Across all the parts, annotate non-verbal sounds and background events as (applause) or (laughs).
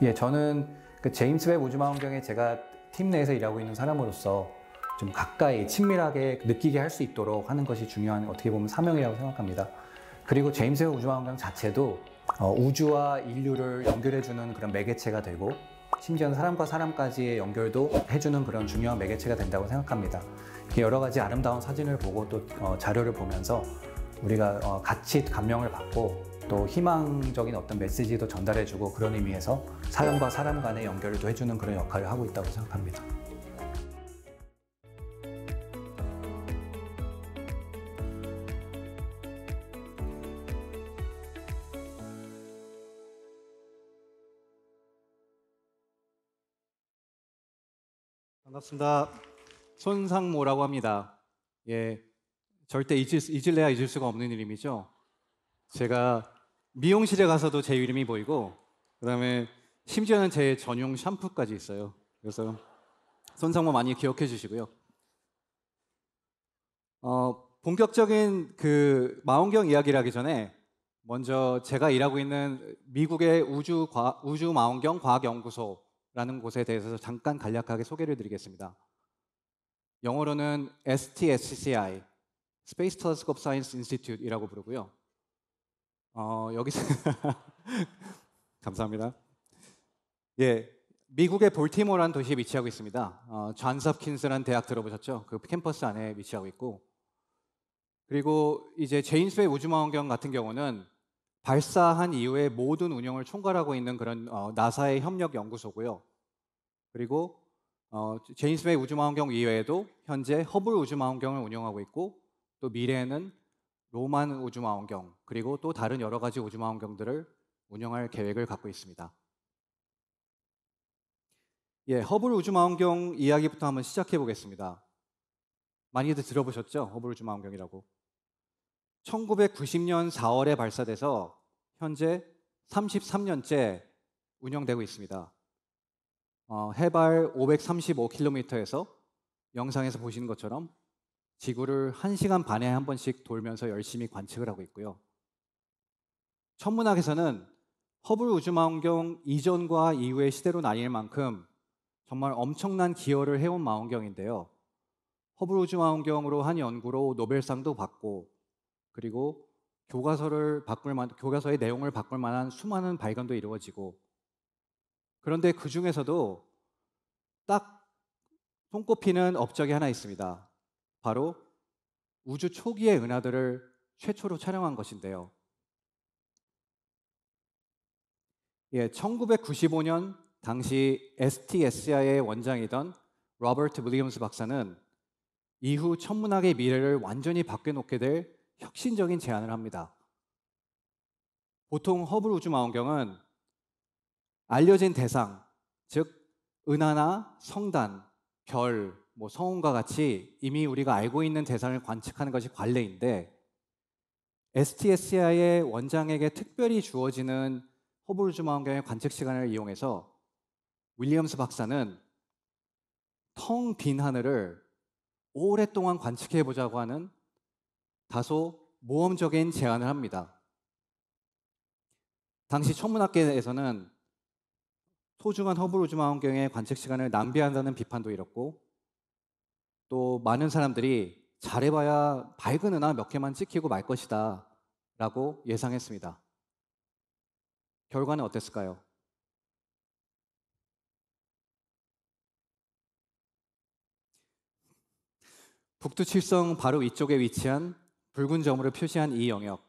예, 저는 그 제임스 웹우주망원경에 제가 팀 내에서 일하고 있는 사람으로서 좀 가까이 친밀하게 느끼게 할 수 있도록 하는 것이 중요한 어떻게 보면 사명이라고 생각합니다. 그리고 제임스 웹우주망원경 자체도 어, 우주와 인류를 연결해주는 그런 매개체가 되고 심지어는 사람과 사람까지의 연결도 해주는 그런 중요한 매개체가 된다고 생각합니다. 여러 가지 아름다운 사진을 보고 또 어, 자료를 보면서 우리가 어, 같이 감명을 받고 또 희망적인 어떤 메시지도 전달해주고 그런 의미에서 사람과 사람 간의 연결도 해주는 그런 역할을 하고 있다고 생각합니다. 반갑습니다. 손상모라고 합니다. 예, 절대 잊을, 잊을래야 잊을 수가 없는 이름이죠. 제가 미용실에 가서도 제 이름이 보이고 그다음에 심지어는 제 전용 샴푸까지 있어요. 그래서 손상모 많이 기억해 주시고요. 어, 본격적인 그 망원경 이야기를 하기 전에 먼저 제가 일하고 있는 미국의 우주 과, 우주 망원경 과학 연구소라는 곳에 대해서 잠깐 간략하게 소개를 드리겠습니다. 영어로는 STSCI, Space Telescope Science Institute이라고 부르고요. 어, 여기서 (laughs) 감사합니다. 예, 미국의 볼티모라는 도시에 위치하고 있습니다. 어, 존스홉킨스라는 대학 들어보셨죠? 그 캠퍼스 안에 위치하고 있고 그리고 이제 제인스의 우주망원경 같은 경우는 발사한 이후에 모든 운영을 총괄하고 있는 그런 어, 나사의 협력 연구소고요. 그리고 어, 제인스의 우주망원경 이외에도 현재 허블 우주망원경을 운영하고 있고 또 미래에는 로만 우주마원경 그리고 또 다른 여러 가지 우주마원경들을 운영할 계획을 갖고 있습니다. 예, 허블 우주망원경 이야기부터 한번 시작해 보겠습니다. 많이들 들어보셨죠? 허블 우주망원경이라고. 1990년 4월에 발사돼서 현재 33년째 운영되고 있습니다. 어, 해발 535km에서 영상에서 보시는 것처럼 지구를 1시간 반에 한 번씩 돌면서 열심히 관측을 하고 있고요. 천문학에서는 허블 우주망원경 이전과 이후의 시대로 나뉠 만큼 정말 엄청난 기여를 해온 망원경인데요. 허블 우주망원경으로 한 연구로 노벨상도 받고 그리고 교과서를 바꿀 만 교과서의 내용을 바꿀 만한 수많은 발견도 이루어지고 그런데 그 중에서도 딱 손꼽히는 업적이 하나 있습니다. 바로 우주 초기의 은하들을 최초로 촬영한 것인데요. 예, 1995년 당시 STSI의 원장이던 로버트 윌리엄스 박사는 이후 천문학의 미래를 완전히 바뀌어놓게 될 혁신적인 제안을 합니다. 보통 허블 우주망원경은 알려진 대상, 즉 은하나 성단, 별, 뭐 성운과 같이 이미 우리가 알고 있는 대상을 관측하는 것이 관례인데 STSCI의 원장에게 특별히 주어지는 허블 주망경의 관측 시간을 이용해서 윌리엄스 박사는 텅 빈 하늘을 오랫동안 관측해 보자고 하는 다소 모험적인 제안을 합니다. 당시 천문학계에서는 소중한 허블 우주망원경의 관측 시간을 낭비한다는 비판도 있었고 또 많은 사람들이 잘해봐야 밝은 은하 몇 개만 찍히고 말 것이다 라고 예상했습니다. 결과는 어땠을까요? 북두칠성 바로 위쪽에 위치한 붉은 점으로 표시한 이 영역.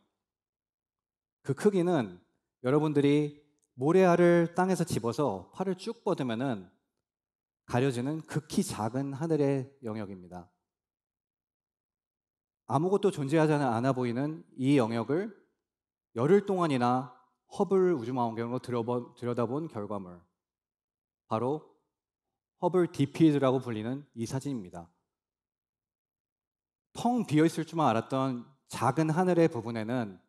그 크기는 여러분들이 모래알을 땅에서 집어서 팔을 쭉뻗으면 가려지는 극히 작은 하늘의 영역입니다. 아무것도 존재하지 않아 보이는 이 영역을 열흘 동안이나 허블 우주망원경으로 들여다본 결과물 바로 허블 디피드라고 불리는 이 사진입니다. 텅 비어 있을 줄만 알았던 작은 하늘의 부분에는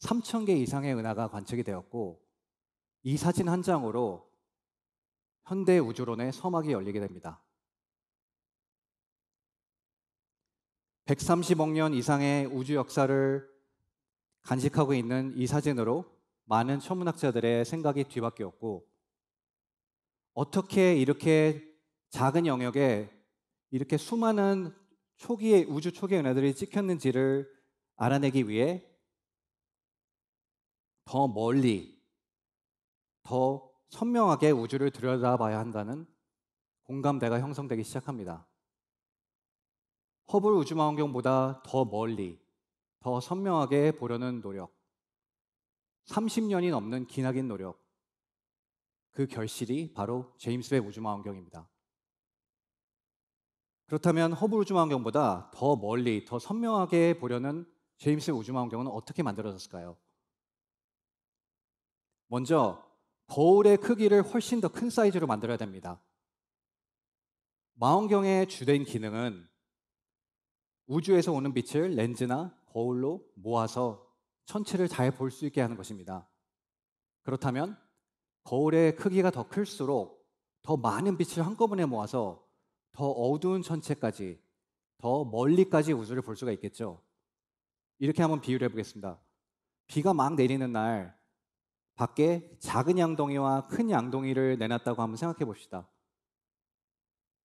3,000개 이상의 은하가 관측이 되었고 이 사진 한 장으로 현대 우주론의 서막이 열리게 됩니다. 130억 년 이상의 우주 역사를 간직하고 있는 이 사진으로 많은 천문학자들의 생각이 뒤바뀌었고 어떻게 이렇게 작은 영역에 이렇게 수많은 초기의 우주 초기 은하들이 찍혔는지를 알아내기 위해 더 멀리 더 선명하게 우주를 들여다봐야 한다는 공감대가 형성되기 시작합니다. 허블 우주망원경보다 더 멀리, 더 선명하게 보려는 노력, 30년이 넘는 기나긴 노력, 그 결실이 바로 제임스 웹 우주망원경입니다. 그렇다면 허블 우주망원경보다 더 멀리, 더 선명하게 보려는 제임스 웹 우주망원경은 어떻게 만들어졌을까요? 먼저 거울의 크기를 훨씬 더 큰 사이즈로 만들어야 됩니다. 망원경의 주된 기능은 우주에서 오는 빛을 렌즈나 거울로 모아서 천체를 잘 볼 수 있게 하는 것입니다. 그렇다면 거울의 크기가 더 클수록 더 많은 빛을 한꺼번에 모아서 더 어두운 천체까지 더 멀리까지 우주를 볼 수가 있겠죠. 이렇게 한번 비유를 해보겠습니다. 비가 막 내리는 날 밖에 작은 양동이와 큰 양동이를 내놨다고 한번 생각해 봅시다.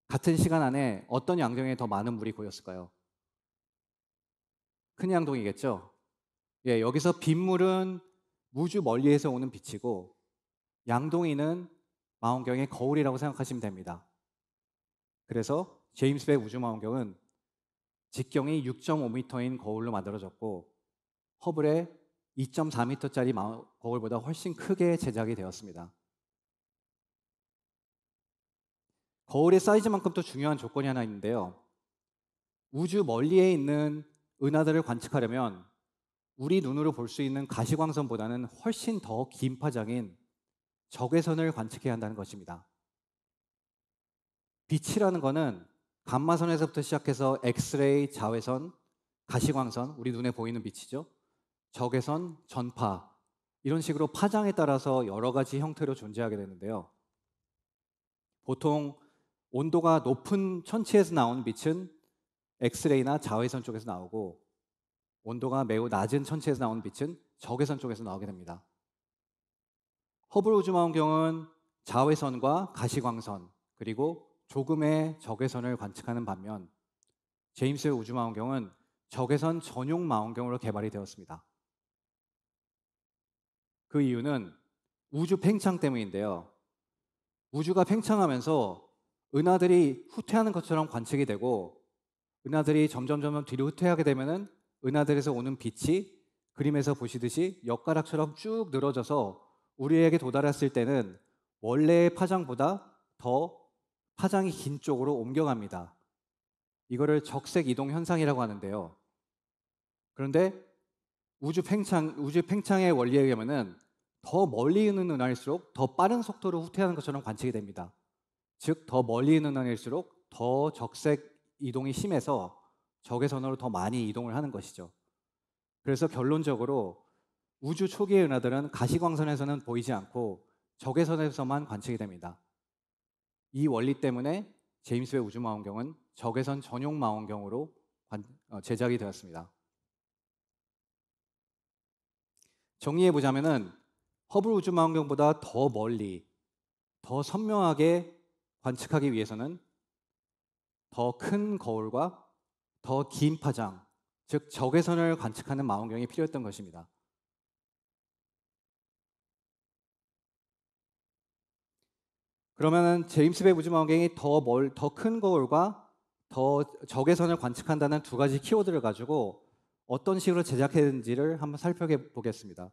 같은 시간 안에 어떤 양동이에 더 많은 물이 고였을까요? 큰 양동이겠죠? 예, 여기서 빗물은 우주 멀리에서 오는 빛이고 양동이는 망원경의 거울이라고 생각하시면 됩니다. 그래서 제임스 웹 우주 망원경은 직경이 6.5m인 거울로 만들어졌고 허블의 2.4m짜리 거울보다 훨씬 크게 제작이 되었습니다. 거울의 사이즈만큼 도 중요한 조건이 하나 있는데요. 우주 멀리에 있는 은하들을 관측하려면 우리 눈으로 볼 수 있는 가시광선보다는 훨씬 더 긴 파장인 적외선을 관측해야 한다는 것입니다. 빛이라는 것은 감마선에서부터 시작해서 엑스레이, 자외선, 가시광선, 우리 눈에 보이는 빛이죠. 적외선, 전파 이런 식으로 파장에 따라서 여러 가지 형태로 존재하게 되는데요. 보통 온도가 높은 천체에서 나온 빛은 엑스레이나 자외선 쪽에서 나오고 온도가 매우 낮은 천체에서 나온 빛은 적외선 쪽에서 나오게 됩니다. 허블 우주망원경은 자외선과 가시광선 그리고 조금의 적외선을 관측하는 반면 제임스 우주망원경은 적외선 전용 망원경으로 개발이 되었습니다. 그 이유는 우주 팽창 때문인데요. 우주가 팽창하면서 은하들이 후퇴하는 것처럼 관측이 되고 은하들이 점점 점점 뒤로 후퇴하게 되면은 은하들에서 오는 빛이 그림에서 보시듯이 엿가락처럼 쭉 늘어져서 우리에게 도달했을 때는 원래의 파장보다 더 파장이 긴 쪽으로 옮겨갑니다. 이거를 적색 이동 현상이라고 하는데요. 그런데 우주 팽창 우주 팽창의 원리에 의하면은 더 멀리 있는 은하일수록 더 빠른 속도로 후퇴하는 것처럼 관측이 됩니다. 즉 더 멀리 있는 은하일수록 더 적색 이동이 심해서 적외 선으로 더 많이 이동을 하는 것이죠. 그래서 결론적으로 우주 초기의 은하들은 가시광선에서는 보이지 않고 적외선에서만 관측이 됩니다. 이 원리 때문에 제임스 웹 우주 망원경은 적외선 전용 망원경으로 어, 제작이 되었습니다. 정리해 보자면은 허블 우주망 원경보다 더 멀리, 더 선명하게 관측하기 위해서는 더 큰 거울과 더 긴 파장, 즉 적외선을 관측하는 망원경이 필요했던 것입니다. 그러면 제임스 웹 우주 망원경이 더 멀, 더 큰 거울과 더 적외선을 관측한다는 두 가지 키워드를 가지고 어떤 식으로 제작했는지를 한번 살펴보겠습니다.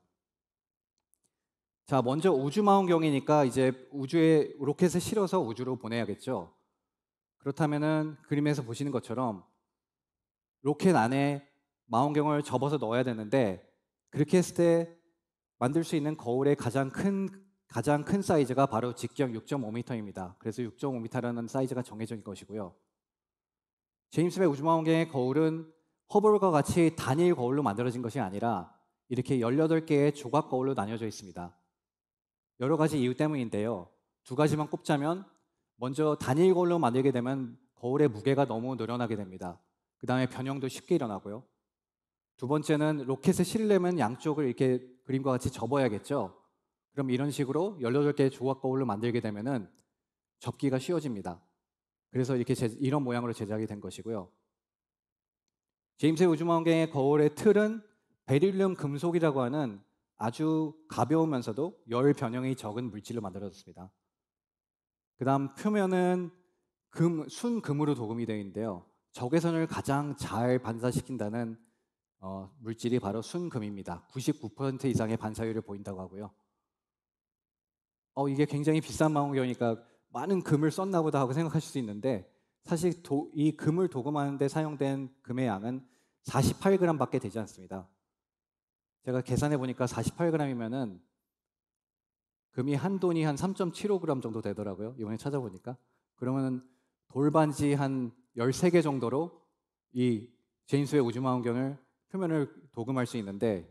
자, 먼저 우주망원경이니까 이제 우주에 로켓을 실어서 우주로 보내야겠죠. 그렇다면은 그림에서 보시는 것처럼 로켓 안에 망원경을 접어서 넣어야 되는데 그렇게 했을 때 만들 수 있는 거울의 가장 큰 가장 큰 사이즈가 바로 직경 6.5m입니다. 그래서 6.5m라는 사이즈가 정해진 것이고요. 제임스 웹 우주망원경의 거울은 허벌과 같이 단일 거울로 만들어진 것이 아니라 이렇게 18개의 조각 거울로 나뉘어져 있습니다. 여러 가지 이유 때문인데요. 두 가지만 꼽자면 먼저 단일 거울로 만들게 되면 거울의 무게가 너무 늘어나게 됩니다. 그 다음에 변형도 쉽게 일어나고요. 두 번째는 로켓의 실내면 양쪽을 이렇게 그림과 같이 접어야겠죠. 그럼 이런 식으로 18개의 조각 거울로 만들게 되면은 접기가 쉬워집니다. 그래서 이렇게 제, 이런 모양으로 제작이 된 것이고요. 제임스의 우주망원경의 거울의 틀은 베릴륨 금속이라고 하는 아주 가벼우면서도 열 변형이 적은 물질로 만들어졌습니다. 그다음 표면은 금, 순금으로 도금이 되어 있는데요. 적외선을 가장 잘 반사시킨다는 어, 물질이 바로 순금입니다. 99% 이상의 반사율을 보인다고 하고요. 어, 이게 굉장히 비싼 망원경이니까 많은 금을 썼나 보다 하고 생각하실 수 있는데 사실 도, 이 금을 도금하는데 사용된 금의 양은 48g밖에 되지 않습니다. 제가 계산해 보니까 48g이면은 금이 한 돈이 한 3.75g 정도 되더라고요. 이번에 찾아보니까 그러면 돌반지 한 13개 정도로 이 제임스의 우주망원경을 표면을 도금할 수 있는데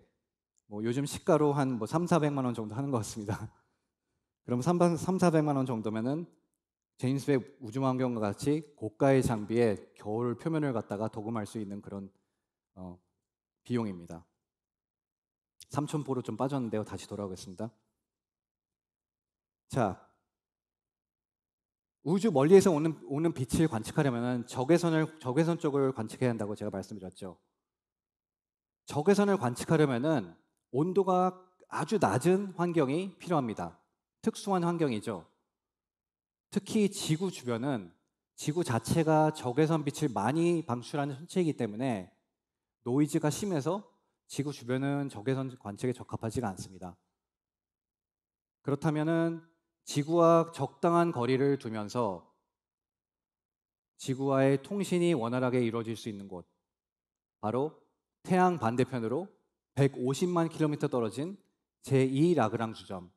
뭐 요즘 시가로 한 뭐 3, 400만 원 정도 하는 것 같습니다. (laughs) 그럼 3, 400만 원 정도면은 제인스웹 우주망원경과 같이 고가의 장비에 겨울 표면을 갖다가 도금할 수 있는 그런 어, 비용입니다. 삼천포로 좀 빠졌는데요. 다시 돌아오겠습니다. 자, 우주 멀리에서 오는, 오는 빛을 관측하려면 적외선을 적외선 쪽을 관측해야 한다고 제가 말씀드렸죠. 적외선을 관측하려면 온도가 아주 낮은 환경이 필요합니다. 특수한 환경이죠. 특히 지구 주변은 지구 자체가 적외선 빛을 많이 방출하는 천체이기 때문에 노이즈가 심해서 지구 주변은 적외선 관측에 적합하지가 않습니다. 그렇다면 지구와 적당한 거리를 두면서 지구와의 통신이 원활하게 이루어질 수 있는 곳 바로 태양 반대편으로 150만 킬로미터 떨어진 제2 라그랑주점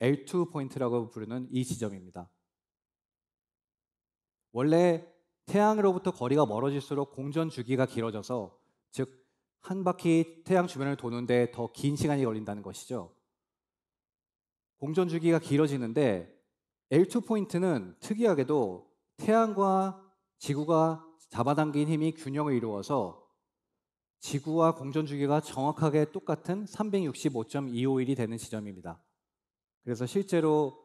L2 포인트라고 부르는 이 지점입니다. 원래 태양으로부터 거리가 멀어질수록 공전 주기가 길어져서 즉 한 바퀴 태양 주변을 도는데 더 긴 시간이 걸린다는 것이죠. 공전 주기가 길어지는데 L2 포인트는 특이하게도 태양과 지구가 잡아당긴 힘이 균형을 이루어서 지구와 공전 주기가 정확하게 똑같은 365.251이 되는 지점입니다. 그래서 실제로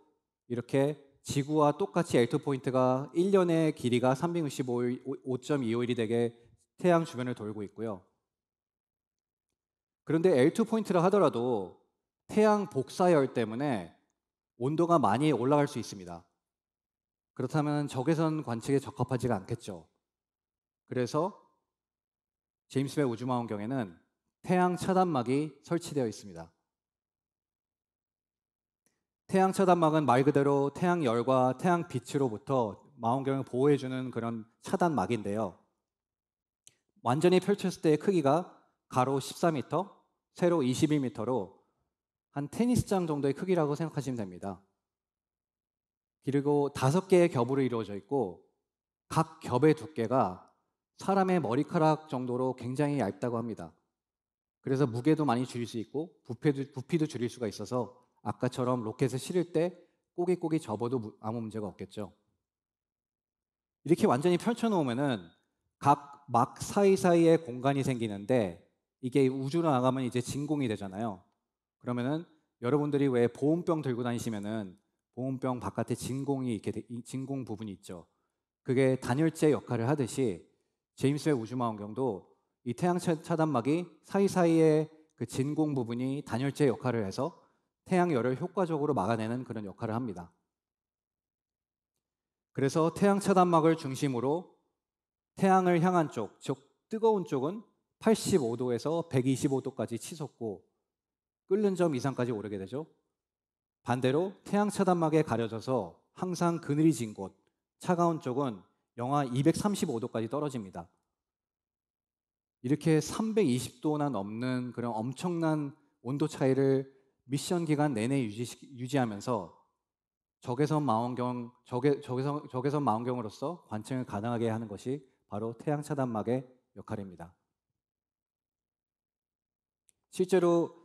이렇게 지구와 똑같이 엘토 포인트가 1년의 길이가 365.25일이 되게 태양 주변을 돌고 있고요. 그런데 엘토 포인트라 하더라도 태양 복사열 때문에 온도가 많이 올라갈 수 있습니다. 그렇다면 적외선 관측에 적합하지가 않겠죠. 그래서 제임스 웹 우주망원경에는 태양 차단막이 설치되어 있습니다. 태양 차단막은 말 그대로 태양 열과 태양 빛으로부터 망원경을 보호해주는 그런 차단막인데요. 완전히 펼쳤을 때의 크기가 가로 14m, 세로 22m로 한 테니스장 정도의 크기라고 생각하시면 됩니다. 그리고 다섯 개의 겹으로 이루어져 있고 각 겹의 두께가 사람의 머리카락 정도로 굉장히 얇다고 합니다. 그래서 무게도 많이 줄일 수 있고 부피도, 부피도 줄일 수가 있어서 아까처럼 로켓을 실을 때 꼬깃꼬깃 접어도 아무 문제가 없겠죠. 이렇게 완전히 펼쳐놓으면각 막 사이사이에 공간이 생기는데 이게 우주로 나가면 이제 진공이 되잖아요. 그러면은 여러분들이 왜 보온병 들고 다니시면은 보온병 바깥에 진공이 이렇게 진공 부분이 있죠. 그게 단열재 역할을 하듯이 제임스의 우주망원경도 이 태양 차단막이 사이사이에 그 진공 부분이 단열재 역할을 해서 태양 열을 효과적으로 막아내는 그런 역할을 합니다. 그래서 태양 차단막을 중심으로 태양을 향한 쪽, 즉 뜨거운 쪽은 85도에서 125도까지 치솟고 끓는 점 이상까지 오르게 되죠. 반대로 태양 차단막에 가려져서 항상 그늘이 진 곳, 차가운 쪽은 영하 235도까지 떨어집니다. 이렇게 320도나 넘는 그런 엄청난 온도 차이를 미션 기간 내내 유지, 하면서 적외선 망원경 적외, 적외선, 적외선 망원경으로서 관측을 가능하게 하는 것이 바로 태양 차단막의 역할입니다. 실제로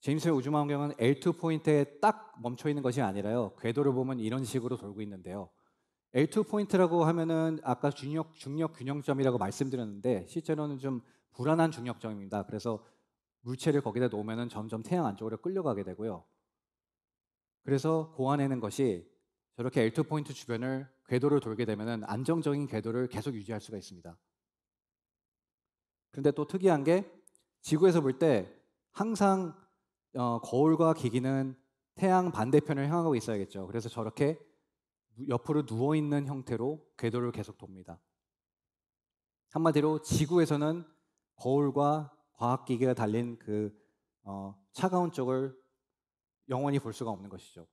제임스의 우주 망원경은 L2 포인트에 딱 멈춰 있는 것이 아니라요. 궤도를 보면 이런 식으로 돌고 있는데요. L2 포인트라고 하면은 아까 중력 중력 균형점이라고 말씀드렸는데 실제로는 좀 불안한 중력점입니다. 그래서 물체를 거기다 놓으면 점점 태양 안쪽으로 끌려가게 되고요. 그래서 고안해는 것이 저렇게 L2 포인트 주변을 궤도를 돌게 되면 안정적인 궤도를 계속 유지할 수가 있습니다. 그런데 또 특이한 게 지구에서 볼 때 항상 어, 거울과 기기는 태양 반대편을 향하고 있어야겠죠. 그래서 저렇게 옆으로 누워 있는 형태로 궤도를 계속 돕니다. 한마디로 지구에서는 거울과 과학기계가 달린 그 어, 차가운 쪽을 영원히 볼 수가 없는 것이죠.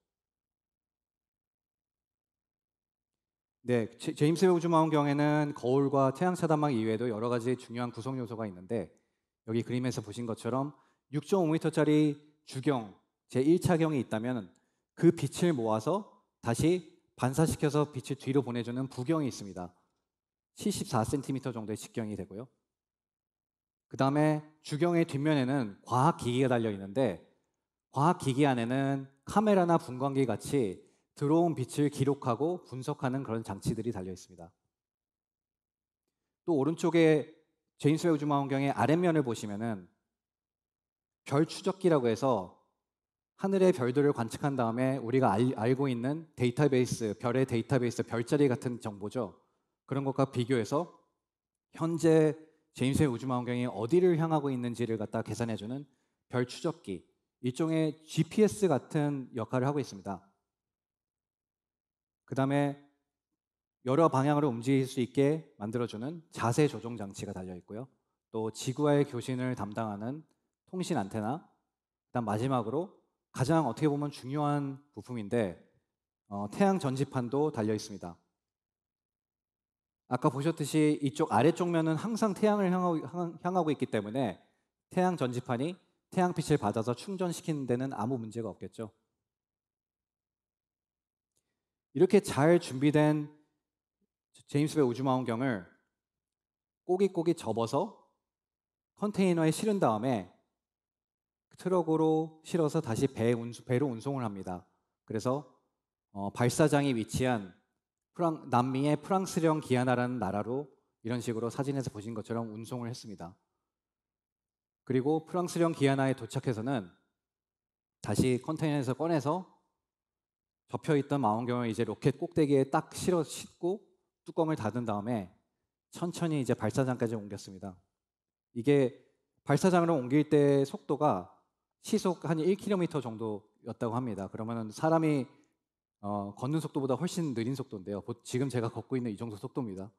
네, 제, 제임스 우주망원 경에는 거울과 태양 차단망 이외에도 여러 가지 중요한 구성 요소가 있는데 여기 그림에서 보신 것처럼 6.5m짜리 주경 제 1차경이 있다면 그 빛을 모아서 다시 반사시켜서 빛을 뒤로 보내주는 부경이 있습니다. 74cm 정도의 직경이 되고요. 그 다음에 주경의 뒷면에는 과학기기가 달려있는데 과학기기 안에는 카메라나 분광기 같이 들어온 빛을 기록하고 분석하는 그런 장치들이 달려있습니다. 또 오른쪽에 제인스 웨브 주망원경의 아랫면을 보시면은 별 추적기라고 해서 하늘의 별들을 관측한 다음에 우리가 알, 고 있는 데이터베이스, 별의 데이터베이스, 별자리 같은 정보죠. 그런 것과 비교해서 현재 제임스의 우주망원경이 어디를 향하고 있는지를 갖다 계산해주는 별 추적기, 일종의 GPS 같은 역할을 하고 있습니다. 그 다음에 여러 방향으로 움직일 수 있게 만들어주는 자세 조종 장치가 달려 있고요. 또 지구와의 교신을 담당하는 통신 안테나, 그다음 마지막으로 가장 어떻게 보면 중요한 부품인데 어, 태양 전지판도 달려 있습니다. 아까 보셨듯이 이쪽 아래쪽 면은 항상 태양을 향하고, 향하고 있기 때문에 태양 전지판이 태양빛을 받아서 충전시키는 데는 아무 문제가 없겠죠. 이렇게 잘 준비된 제임스 웹 우주망원경을 꼬깃꼬깃 접어서 컨테이너에 실은 다음에 트럭으로 실어서 다시 배 운수, 배로 운송을 합니다. 그래서 어, 발사장이 위치한 프랑, 남미의 프랑스령 기아나라는 나라로 이런 식으로 사진에서 보신 것처럼 운송을 했습니다. 그리고 프랑스령 기아나에 도착해서는 다시 컨테이너에서 꺼내서 접혀있던 망원경을 이제 로켓 꼭대기에 딱 실어 싣고 뚜껑을 닫은 다음에 천천히 이제 발사장까지 옮겼습니다. 이게 발사장으로 옮길 때 속도가 시속 한 1km 정도였다고 합니다. 그러면 사람이 어, 걷는 속도보다 훨씬 느린 속도인데요. 지금 제가 걷고 있는 이 정도 속도입니다.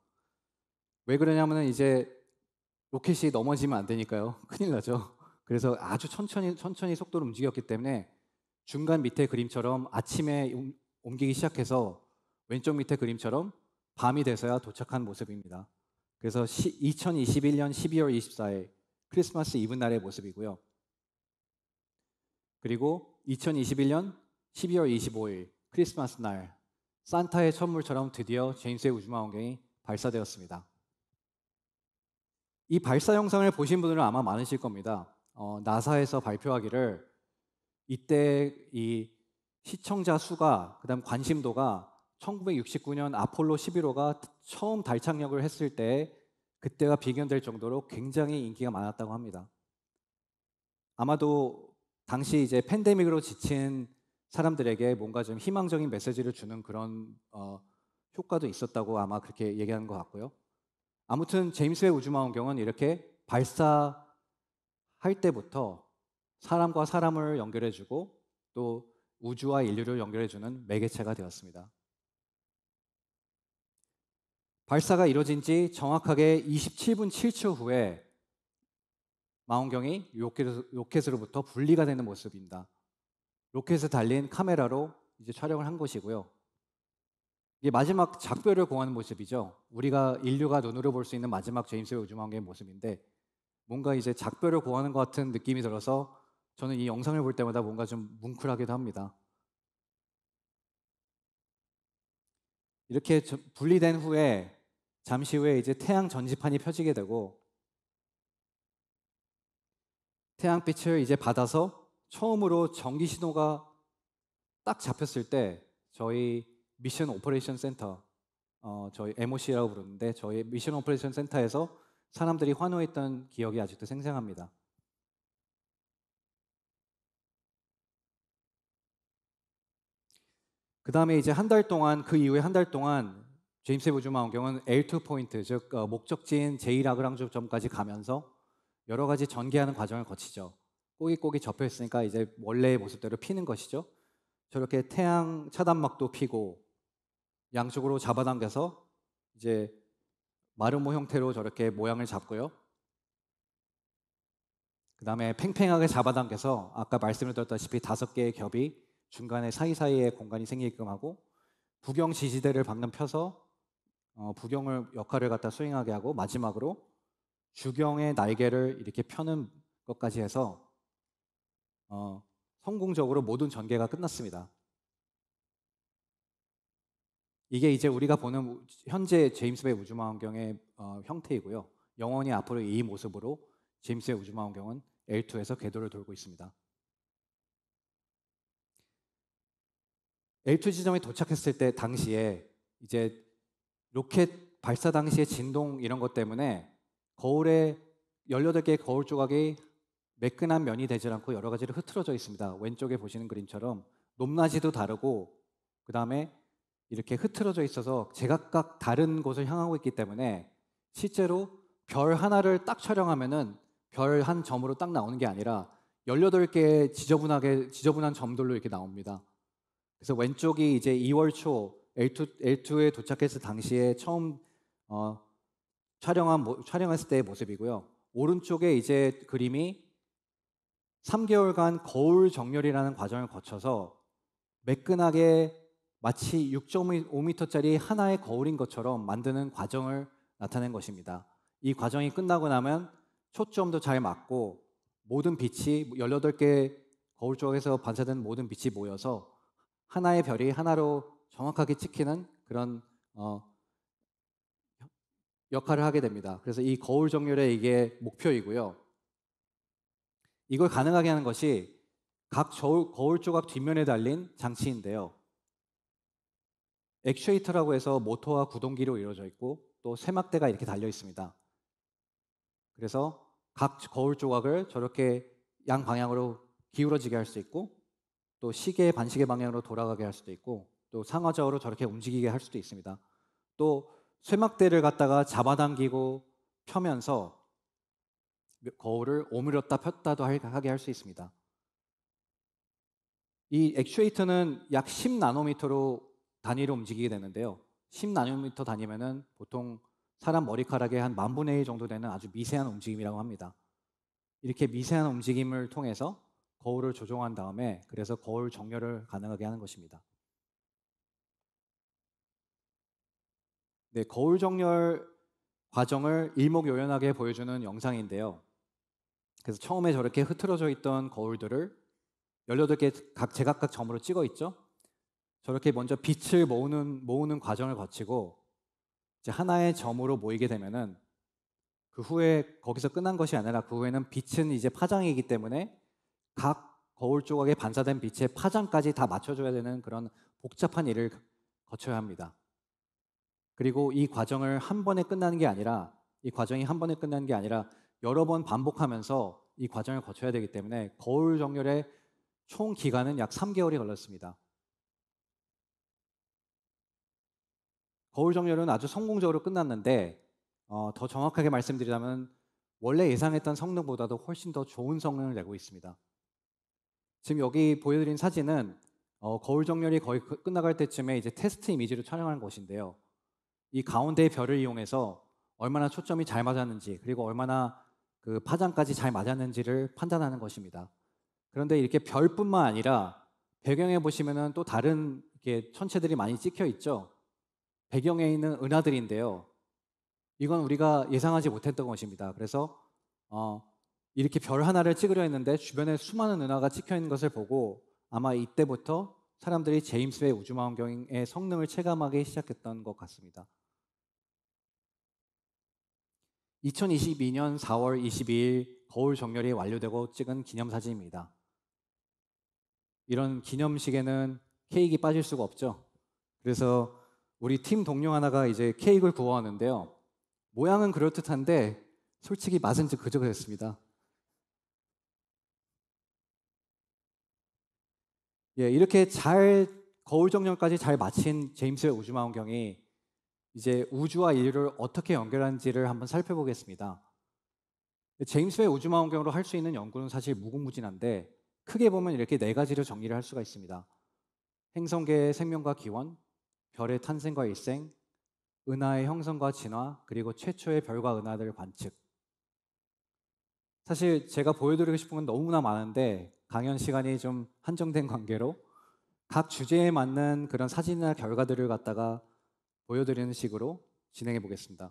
왜그러냐면 이제 로켓이 넘어지면 안 되니까요. (laughs) 큰일 나죠. 그래서 아주 천천히 천천히 속도를 움직였기 때문에 중간 밑에 그림처럼 아침에 옮기기 시작해서 왼쪽 밑에 그림처럼 밤이 돼서야 도착한 모습입니다. 그래서 2021년 12월 24일 크리스마스 이브 날의 모습이고요. 그리고 2021년 12월 25일 크리스마스 날 산타의 선물처럼 드디어 제임스의 우주망 원경이 발사되었습니다. 이 발사 영상을 보신 분들은 아마 많으실 겁니다. 어, 나사에서 발표하기를 이때 이 시청자 수가 그다음 관심도가 1969년 아폴로 11호가 처음 달 착륙을 했을 때 그때와 비견될 정도로 굉장히 인기가 많았다고 합니다. 아마도 당시 이제 팬데믹으로 지친 사람들에게 뭔가 좀 희망적인 메시지를 주는 그런 어, 효과도 있었다고 아마 그렇게 얘기하는 것 같고요. 아무튼 제임스의 우주망원경은 이렇게 발사할 때부터 사람과 사람을 연결해주고 또 우주와 인류를 연결해주는 매개체가 되었습니다. 발사가 이루어진 지 정확하게 27분 7초 후에 망원경이 로 로켓으로부터 분리가 되는 모습입니다. 로켓에 달린 카메라로 이제 촬영을 한 것이고요. 이게 마지막 작별을 공하는 모습이죠. 우리가 인류가 눈으로 볼 수 있는 마지막 제임스 우주망원경의 모습인데 뭔가 이제 작별을 공하는 것 같은 느낌이 들어서 저는 이 영상을 볼 때마다 뭔가 좀 뭉클하기도 합니다. 이렇게 분리된 후에 잠시 후에 이제 태양 전지판이 펴지게 되고 태양빛을 이제 받아서 처음으로 전기 신호가 딱 잡혔을 때 저희 미션 오퍼레이션 센터 어, 저희 MOC라고 부르는데 저희 미션 오퍼레이션 센터에서 사람들이 환호했던 기억이 아직도 생생합니다. 그 다음에 이제 한 달 동안 그 이후에 한 달 동안 제임스 부주마 원경은 L2 포인트 즉 어, 목적지인 제이라그랑주점까지 가면서 여러 가지 전개하는 과정을 거치죠. 꼬깃꼬깃 접혀 있으니까 이제 원래의 모습대로 피는 것이죠. 저렇게 태양 차단막도 피고 양쪽으로 잡아당겨서 이제 마름모 형태로 저렇게 모양을 잡고요. 그 다음에 팽팽하게 잡아당겨서 아까 말씀을 드렸다시피 다섯 개의 겹이 중간에 사이사이에 공간이 생기게끔 하고 부경 지지대를 방금 펴서 어, 부경을 역할을 갖다 수행하게 하고 마지막으로 주경의 날개를 이렇게 펴는 것까지 해서 어, 성공적으로 모든 전개가 끝났습니다. 이게 이제 우리가 보는 현재 제임스 웨 우주망 원경의 어, 형태이고요. 영원히 앞으로 이 모습으로 제임스 웨 우주망 원경은 L2에서 궤도를 돌고 있습니다. L2 지점에 도착했을 때 당시에 이제 로켓 발사 당시의 진동 이런 것 때문에 거울에 18개의 거울 조각이 매끈한 면이 되질 않고 여러 가지로 흐트러져 있습니다. 왼쪽에 보시는 그림처럼 높낮이도 다르고 그 다음에 이렇게 흐트러져 있어서 제각각 다른 곳을 향하고 있기 때문에 실제로 별 하나를 딱 촬영하면은 별 한 점으로 딱 나오는 게 아니라 1 8개 지저분하게 지저분한 점들로 이렇게 나옵니다. 그래서 왼쪽이 이제 2월 초 L2 L2에 도착했을 당시에 처음 어, 촬영한 모, 촬영했을 때의 모습이고요. 오른쪽에 이제 그림이 3개월간 거울 정렬이라는 과정을 거쳐서 매끈하게 마치 6.5m짜리 하나의 거울인 것처럼 만드는 과정을 나타낸 것입니다. 이 과정이 끝나고 나면 초점도 잘 맞고 모든 빛이 18개 거울 쪽에서 반사된 모든 빛이 모여서 하나의 별이 하나로 정확하게 찍히는 그런 어, 역할을 하게 됩니다. 그래서 이 거울 정렬의 이게 목표이고요. 이걸 가능하게 하는 것이 각 저울, 거울 조각 뒷면에 달린 장치인데요. 액추에이터라고 해서 모터와 구동기로 이루어져 있고 또 쇠막대가 이렇게 달려 있습니다. 그래서 각 거울 조각을 저렇게 양 방향으로 기울어지게 할 수 있고 또 시계 반시계 방향으로 돌아가게 할 수도 있고 또 상하좌우로 저렇게 움직이게 할 수도 있습니다. 또 쇠막대를 갖다가 잡아당기고 펴면서 거울을 오므렸다 폈다도 하게 할 수 있습니다. 이 액추에이터는 약 10나노미터로 단위로 움직이게 되는데요. 10나노미터 단위면은 보통 사람 머리카락의 한 만분의 일 정도 되는 아주 미세한 움직임이라고 합니다. 이렇게 미세한 움직임을 통해서 거울을 조종한 다음에 그래서 거울 정렬을 가능하게 하는 것입니다. 네, 거울 정렬 과정을 일목요연하게 보여주는 영상인데요. 그래서 처음에 저렇게 흐트러져 있던 거울들을 18개 각 제각각 점으로 찍어 있죠. 저렇게 먼저 빛을 모으는 모으는 과정을 거치고 이제 하나의 점으로 모이게 되면은 그 후에 거기서 끝난 것이 아니라 그 후에는 빛은 이제 파장이기 때문에 각 거울 조각에 반사된 빛의 파장까지 다 맞춰줘야 되는 그런 복잡한 일을 거쳐야 합니다. 그리고 이 과정을 한 번에 끝나는 게 아니라 이 과정이 한 번에 끝나는 게 아니라 여러 번 반복하면서 이 과정을 거쳐야 되기 때문에 거울 정렬의 총 기간은 약 3개월이 걸렸습니다. 거울 정렬은 아주 성공적으로 끝났는데 어, 더 정확하게 말씀드리자면 원래 예상했던 성능보다도 훨씬 더 좋은 성능을 내고 있습니다. 지금 여기 보여드린 사진은 어, 거울 정렬이 거의 그 끝나갈 때쯤에 이제 테스트 이미지로 촬영한 것인데요. 이 가운데의 별을 이용해서 얼마나 초점이 잘 맞았는지 그리고 얼마나 그 파장까지 잘 맞았는지를 판단하는 것입니다. 그런데 이렇게 별뿐만 아니라 배경에 보시면은 또 다른 이렇게 천체들이 많이 찍혀 있죠. 배경에 있는 은하들인데요. 이건 우리가 예상하지 못했던 것입니다. 그래서 어, 이렇게 별 하나를 찍으려 했는데 주변에 수많은 은하가 찍혀 있는 것을 보고 아마 이때부터 사람들이 제임스의 우주망원경의 성능을 체감하기 시작했던 것 같습니다. 2022년 4월 22일 거울 정렬이 완료되고 찍은 기념사진입니다. 이런 기념식에는 케이크 빠질 수가 없죠. 그래서 우리 팀 동료 하나가 이제 케이크를 구워왔는데요. 모양은 그럴듯한데 솔직히 맛은 그저그랬습니다. 예, 이렇게 잘 거울 정렬까지 잘 마친 제임스의 우주망원경이 이제 우주와 인류를 어떻게 연결하는지를 한번 살펴보겠습니다. 제임스 웹 우주망원경으로 할 수 있는 연구는 사실 무궁무진한데 크게 보면 이렇게 네 가지로 정리를 할 수가 있습니다. 행성계의 생명과 기원, 별의 탄생과 일생, 은하의 형성과 진화, 그리고 최초의 별과 은하들 관측. 사실 제가 보여드리고 싶은 건 너무나 많은데 강연 시간이 좀 한정된 관계로 각 주제에 맞는 그런 사진이나 결과들을 갖다가 보여드리는 식으로 진행해 보겠습니다.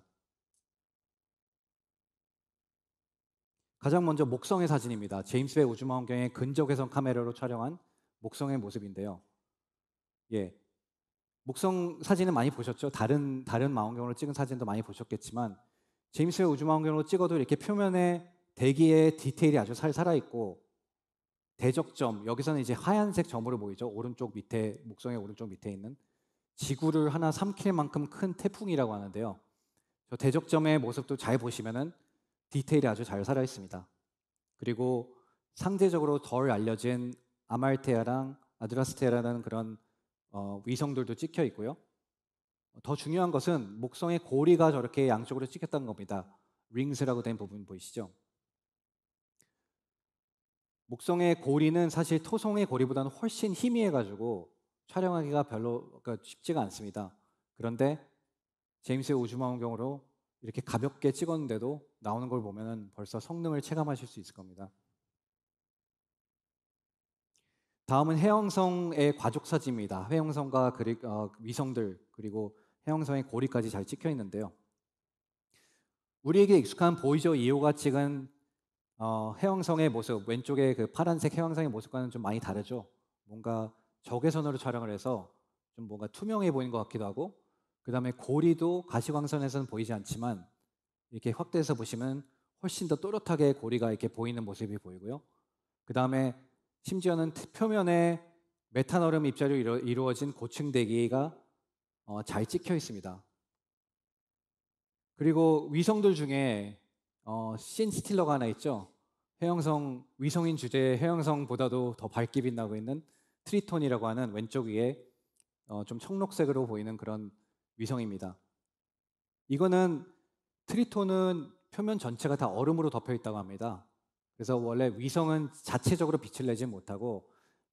가장 먼저 목성의 사진입니다. 제임스 웹 우주망원경의 근적외선 카메라로 촬영한 목성의 모습인데요. 예, 목성 사진은 많이 보셨죠? 다른 다른 망원경으로 찍은 사진도 많이 보셨겠지만 제임스 웹 우주망원경으로 찍어도 이렇게 표면에 대기의 디테일이 아주 살 살아 있고 대적점 여기서는 이제 하얀색 점으로 보이죠. 오른쪽 밑에 목성의 오른쪽 밑에 있는 지구를 하나 삼킬 만큼 큰 태풍이라고 하는데요. 저 대적점의 모습도 잘 보시면은 디테일이 아주 잘 살아 있습니다. 그리고 상대적으로 덜 알려진 아말테아랑 아드라스테아라는 그런 어, 위성들도 찍혀 있고요. 더 중요한 것은 목성의 고리가 저렇게 양쪽으로 찍혔다는 겁니다. 링스라고 된 부분 보이시죠? 목성의 고리는 사실 토성의 고리보다는 훨씬 희미해가지고 촬영하기가 별로 그러니까 쉽지가 않습니다. 그런데 제임스의 우주망원 경으로 이렇게 가볍게 찍었는데도 나오는 걸 보면은 벌써 성능을 체감하실 수 있을 겁니다. 다음은 해왕성의 과족사진입니다. 해왕성과 그리, 어, 위성들 그리고 해왕성의 고리까지 잘 찍혀 있는데요. 우리에게 익숙한 보이저 2호가 찍은 어, 해왕성의 모습 왼쪽에 그 파란색 해왕성의 모습과는 좀 많이 다르죠. 뭔가 적외선으로 촬영을 해서 좀 뭔가 투명해 보이는 것 같기도 하고 그 다음에 고리도 가시광선에서는 보이지 않지만 이렇게 확대해서 보시면 훨씬 더 또렷하게 고리가 이렇게 보이는 모습이 보이고요. 그 다음에 심지어는 표면에 메탄 얼음 입자로 이루, 어진 고층 대기가 어, 잘 찍혀 있습니다. 그리고 위성들 중에 어, 신 스틸러가 하나 있죠. 해영성 위성인 주제에 해영성보다도 더 밝게 빛나고 있는 트리톤이라고 하는 왼쪽 위에 어, 좀 청록색으로 보이는 그런 위성입니다. 이거는 트리톤은 표면 전체가 다 얼음으로 덮여 있다고 합니다. 그래서 원래 위성은 자체적으로 빛을 내지 못하고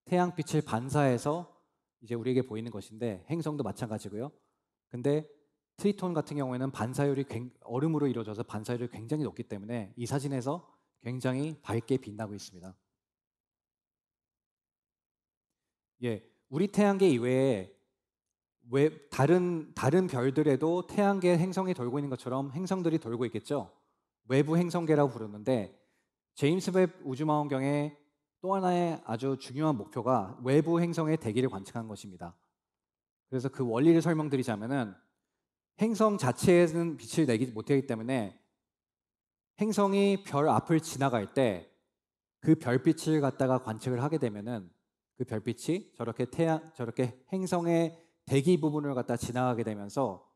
태양빛을 반사해서 이제 우리에게 보이는 것인데 행성도 마찬가지고요. 근데 트리톤 같은 경우에는 반사율이 얼음으로 이루어져서 반사율이 굉장히 높기 때문에 이 사진에서 굉장히 밝게 빛나고 있습니다. 예, 우리 태양계 이외에 외, 다른 다른 별들에도 태양계 행성이 돌고 있는 것처럼 행성들이 돌고 있겠죠. 외부 행성계라고 부르는데 제임스 웹 우주망원경의 또 하나의 아주 중요한 목표가 외부 행성의 대기를 관측한 것입니다. 그래서 그 원리를 설명드리자면은 행성 자체에는 빛을 내지 못하기 때문에 행성이 별 앞을 지나갈 때 그 별빛을 갖다가 관측을 하게 되면은 그 별빛이 저렇게 태양 저렇게 행성의 대기 부분을 갖다 지나가게 되면서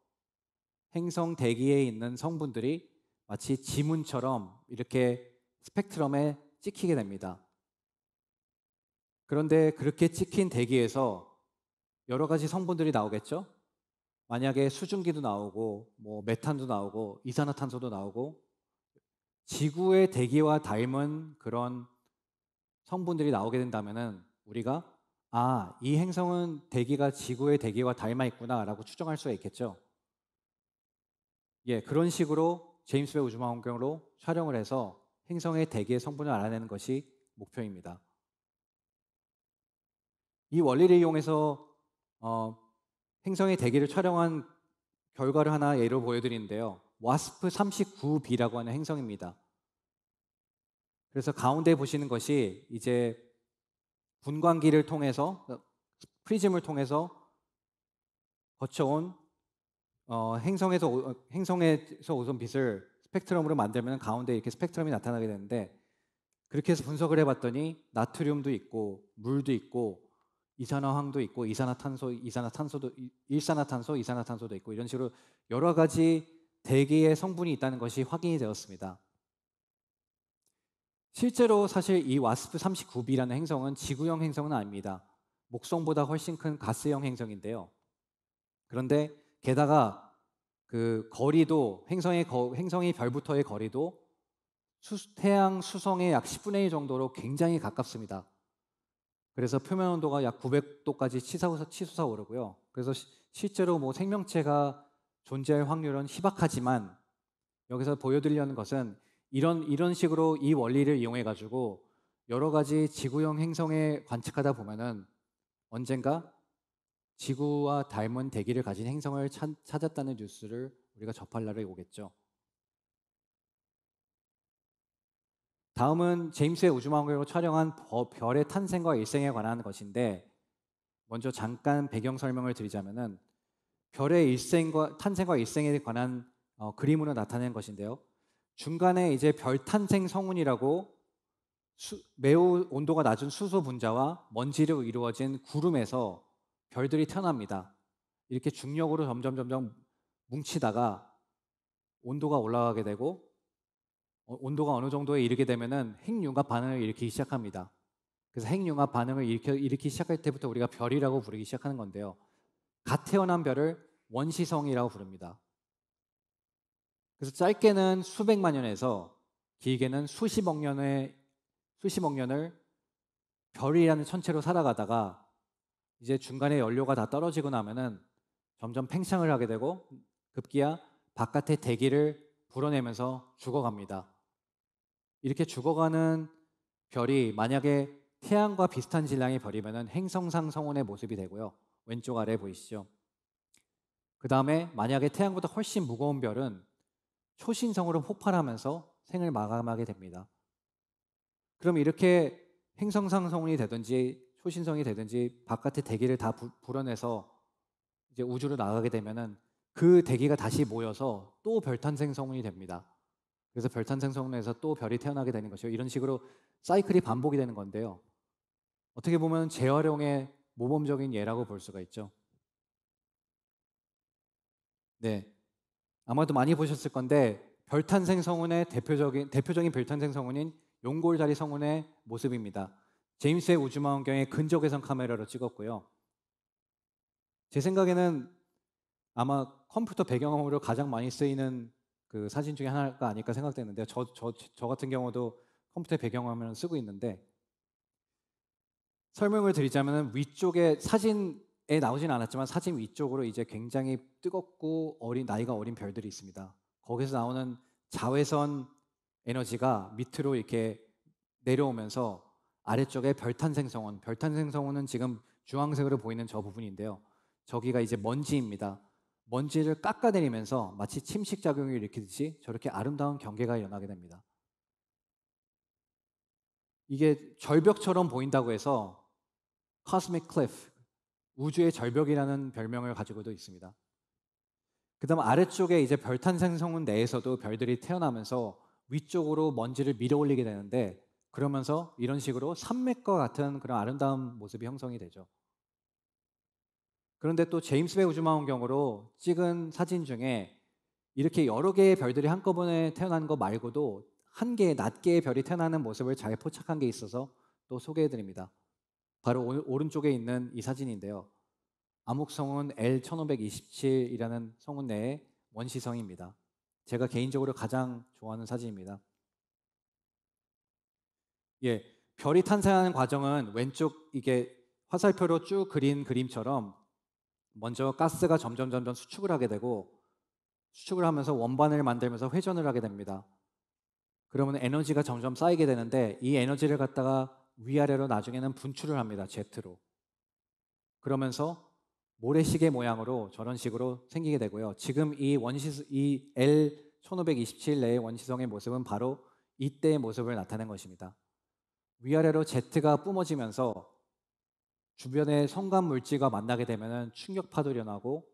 행성 대기에 있는 성분들이 마치 지문처럼 이렇게 스펙트럼에 찍히게 됩니다. 그런데 그렇게 찍힌 대기에서 여러 가지 성분들이 나오겠죠? 만약에 수증기도 나오고 뭐 메탄도 나오고 이산화탄소도 나오고 지구의 대기와 닮은 그런 성분들이 나오게 된다면은 우리가 아, 이 행성은 대기가 지구의 대기와 닮아 있구나라고 추정할 수가 있겠죠. 예, 그런 식으로 제임스 웹 우주망원경으로 촬영을 해서 행성의 대기의 성분을 알아내는 것이 목표입니다. 이 원리를 이용해서 어, 행성의 대기를 촬영한 결과를 하나 예로 보여드리는데요. 와스프 39b라고 하는 행성입니다. 그래서 가운데 보시는 것이 이제 분광기를 통해서 프리즘을 통해서 거쳐온 어, 행성에서 오, 행성에서 오던 빛을 스펙트럼으로 만들면 가운데 이렇게 스펙트럼이 나타나게 되는데 그렇게 해서 분석을 해봤더니 나트륨도 있고 물도 있고 이산화황도 있고 이산화탄소, 이산화탄소도 일산화탄소, 이산화탄소도 있고 이런 식으로 여러 가지 대기의 성분이 있다는 것이 확인이 되었습니다. 실제로 사실 이 와스프 39B라는 행성은 지구형 행성은 아닙니다. 목성보다 훨씬 큰 가스형 행성인데요. 그런데 게다가 그 거리도 행성의 거, 행성의 별부터의 거리도 수, 태양 수성의 약 10분의 1 정도로 굉장히 가깝습니다. 그래서 표면 온도가 약 900도까지 치솟아, 치솟아 오르고요. 그래서 시, 실제로 뭐 생명체가 존재할 확률은 희박하지만 여기서 보여드리려는 것은 이런 이런 식으로 이 원리를 이용해 가지고 여러 가지 지구형 행성에 관측하다 보면은 언젠가 지구와 닮은 대기를 가진 행성을 찾, 찾았다는 뉴스를 우리가 접할 날이 오겠죠. 다음은 제임스의 우주망원경으로 촬영한 별의 탄생과 일생에 관한 것인데 먼저 잠깐 배경 설명을 드리자면은 별의 일생과 탄생과 일생에 관한 어, 그림으로 나타낸 것인데요. 중간에 이제 별탄생 성운이라고 수, 매우 온도가 낮은 수소 분자와 먼지로 이루어진 구름에서 별들이 태어납니다. 이렇게 중력으로 점점 점점 뭉치다가 온도가 올라가게 되고 어, 온도가 어느 정도에 이르게 되면은 핵융합 반응을 일으키기 시작합니다. 그래서 핵융합 반응을 일으켜, 일으키기 시작할 때부터 우리가 별이라고 부르기 시작하는 건데요. 갓 태어난 별을 원시성이라고 부릅니다. 그래서 짧게는 수백만 년에서 길게는 수십억 년의 수십억 년을 별이라는 천체로 살아가다가 이제 중간에 연료가 다 떨어지고 나면은 점점 팽창을 하게 되고 급기야 바깥의 대기를 불어내면서 죽어갑니다. 이렇게 죽어가는 별이 만약에 태양과 비슷한 질량의 별이면은 행성상 성운의 모습이 되고요. 왼쪽 아래 보이시죠? 그 다음에 만약에 태양보다 훨씬 무거운 별은 초신성으로 폭발하면서 생을 마감하게 됩니다. 그럼 이렇게 행성상성이 되든지 초신성이 되든지 바깥의 대기를 다 불어내서 이제 우주로 나가게 되면은 그 대기가 다시 모여서 또 별탄생성이 됩니다. 그래서 별탄생성에서 또 별이 태어나게 되는 것이죠. 이런 식으로 사이클이 반복이 되는 건데요. 어떻게 보면 재활용의 모범적인 예라고 볼 수가 있죠. 네. 아마도 많이 보셨을 건데 별탄생 성운의 대표적인 대표적인 별탄생 성운인 용골자리 성운의 모습입니다. 제임스의 우주망원경의 근적외선 카메라로 찍었고요. 제 생각에는 아마 컴퓨터 배경화면으로 가장 많이 쓰이는 그 사진 중에 하나가 아닐까 생각되는데 저저 저 같은 경우도 컴퓨터 배경화면을 쓰고 있는데 설명을 드리자면 위쪽에 사진 나오진 않았지만 사진 위쪽으로 이제 굉장히 뜨겁고 어린 나이가 어린 별들이 있습니다. 거기서 나오는 자외선 에너지가 밑으로 이렇게 내려오면서 아래쪽에 별탄생성원, 별탄생성원은 지금 주황색으로 보이는 저 부분인데요. 저기가 이제 먼지입니다. 먼지를 깎아내리면서 마치 침식작용을 일으키듯이 저렇게 아름다운 경계가 일어나게 됩니다. 이게 절벽처럼 보인다고 해서 cosmic cliff, 우주의 절벽이라는 별명을 가지고도 있습니다. 그다음 아래쪽에 이제 별탄생성은 내에서도 별들이 태어나면서 위쪽으로 먼지를 밀어올리게 되는데 그러면서 이런 식으로 산맥과 같은 그런 아름다운 모습이 형성이 되죠. 그런데 또 제임스 웨 우주망원경으로 찍은 사진 중에 이렇게 여러 개의 별들이 한꺼번에 태어난 것 말고도 한 개의 낮게의 별이 태어나는 모습을 잘 포착한 게 있어서 또 소개해 드립니다. 바로 오른쪽에 있는 이 사진인데요. 암흑성은 L1527이라는 성운 내의 원시성입니다. 제가 개인적으로 가장 좋아하는 사진입니다. 예, 별이 탄생하는 과정은 왼쪽 이게 화살표로 쭉 그린 그림처럼 먼저 가스가 점점 점점 수축을 하게 되고 수축을 하면서 원반을 만들면서 회전을 하게 됩니다. 그러면 에너지가 점점 쌓이게 되는데 이 에너지를 갖다가 위아래로 나중에는 분출을 합니다. Z로. 그러면서 모래시계 모양으로 저런 식으로 생기게 되고요. 지금 이 원시 이 L1527 내의 원시성의 모습은 바로 이때의 모습을 나타낸 것입니다. 위아래로 Z가 뿜어지면서 주변의 성간 물질과 만나게 되면 충격 파도일어 나고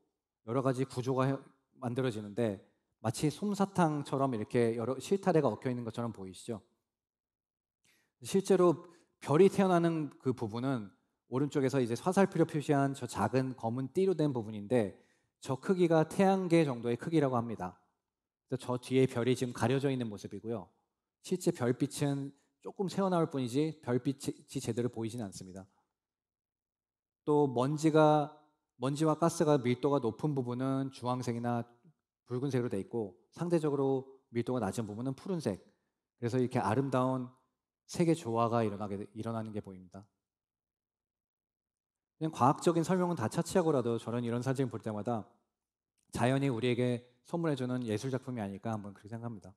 여러 가지 구조가 만들어지는데 마치 솜사탕처럼 이렇게 여러 실타래가 얽혀 있는 것처럼 보이시죠? 실제로 별이 태어나는 그 부분은 오른쪽에서 이제 화살표로 표시한 저 작은 검은 띠로 된 부분인데 저 크기가 태양계 정도의 크기라고 합니다. 저 뒤에 별이 지금 가려져 있는 모습이고요. 실제 별빛은 조금 새어나올 뿐이지 별빛이 제대로 보이지는 않습니다. 또 먼지가 먼지와 가스가 밀도가 높은 부분은 주황색이나 붉은색으로 돼 있고 상대적으로 밀도가 낮은 부분은 푸른색. 그래서 이렇게 아름다운 세계 조화가 일어나게 일어나는 게 보입니다. 그냥 과학적인 설명은 다 차치하고라도 저는 이런 사진 볼 때마다 자연이 우리에게 선물해주는 예술 작품이 아닐까 한번 그렇게 생각합니다.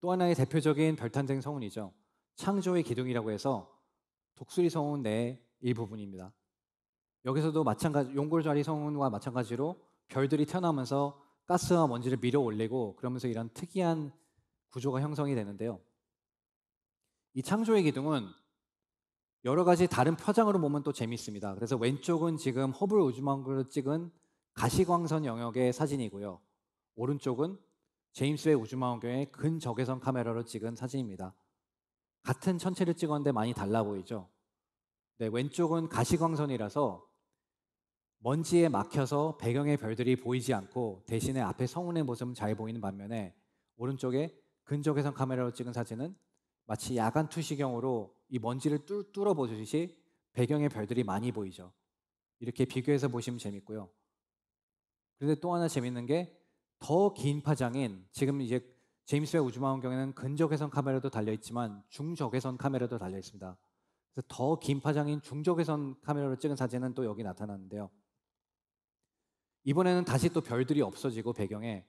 또 하나의 대표적인 별탄생 성운이죠. 창조의 기둥이라고 해서 독수리 성운 내 일부분입니다. 여기서도 마찬가지 용골자리 성운과 마찬가지로 별들이 태어나면서 가스와 먼지를 밀어 올리고 그러면서 이런 특이한 구조가 형성이 되는데요. 이 창조의 기둥은 여러 가지 다른 표장으로 보면 또 재미있습니다. 그래서 왼쪽은 지금 허블 우주망으로 찍은 가시광선 영역의 사진이고요. 오른쪽은 제임스의 우주망원경의 근적외선 카메라로 찍은 사진입니다. 같은 천체를 찍었는데 많이 달라 보이죠. 네, 왼쪽은 가시광선이라서 먼지에 막혀서 배경의 별들이 보이지 않고 대신에 앞에 성운의 모습은 잘 보이는 반면에 오른쪽에 근적외선 카메라로 찍은 사진은 마치 야간 투시경으로 이 먼지를 뚫, 어 보듯이 배경의 별들이 많이 보이죠. 이렇게 비교해서 보시면 재밌고요. 그런데 또 하나 재밌는 게 더 긴 파장인 지금 이제 제임스 웹 우주망원경에는 근적외선 카메라도 달려 있지만 중적외선 카메라도 달려 있습니다. 그래서 더 긴 파장인 중적외선 카메라로 찍은 사진은 또 여기 나타났는데요 이번에는 다시 또 별들이 없어지고 배경에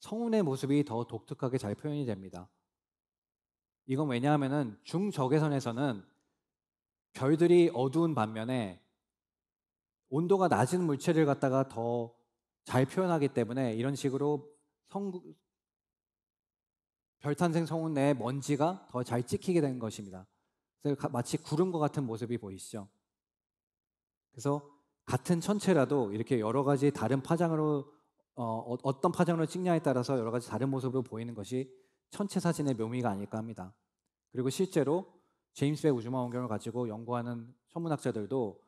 성운의 모습이 더 독특하게 잘 표현이 됩니다. 이건 왜냐하면 중적외선에서는 별들이 어두운 반면에 온도가 낮은 물체를 갖다가 더 잘 표현하기 때문에 이런 식으로 성, 별탄생 성운 내 먼지가 더 잘 찍히게 된 것입니다. 그래서 마치 구름과 같은 모습이 보이시죠? 그래서 같은 천체라도 이렇게 여러 가지 다른 파장으로 어, 어, 어떤 파장으로 찍냐에 따라서 여러 가지 다른 모습으로 보이는 것이 천체 사진의 묘미가 아닐까 합니다. 그리고 실제로 제임스 웹 우주망 원경을 가지고 연구하는 천문학자들도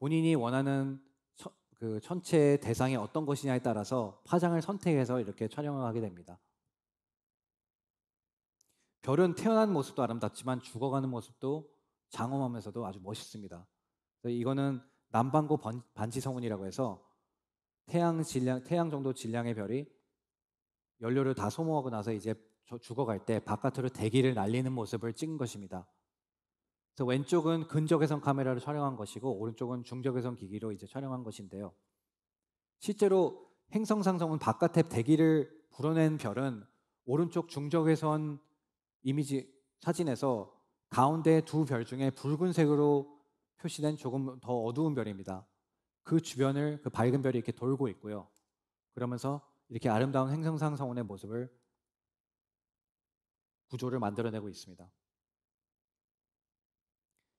본인이 원하는 처, 그 천체 대상이 어떤 것이냐에 따라서 파장을 선택해서 이렇게 촬영을 하게 됩니다. 별은 태어난 모습도 아름답지만 죽어가는 모습도 장엄하면서도 아주 멋있습니다. 이거는 남반구 반지성운이라고 해서 태양 질량 태양 정도 질량의 별이 연료를 다 소모하고 나서 이제 죽어갈 때 바깥으로 대기를 날리는 모습을 찍은 것입니다. 그래서 왼쪽은 근적외선 카메라로 촬영한 것이고 오른쪽은 중적외선 기기로 이제 촬영한 것인데요. 실제로 행성 상성은 바깥에 대기를 불어낸 별은 오른쪽 중적외선 이미지 사진에서 가운데 두 별 중에 붉은색으로 표시된 조금 더 어두운 별입니다. 그 주변을 그 밝은 별이 이렇게 돌고 있고요. 그러면서 이렇게 아름다운 행성상 성운의 모습을 구조를 만들어내고 있습니다.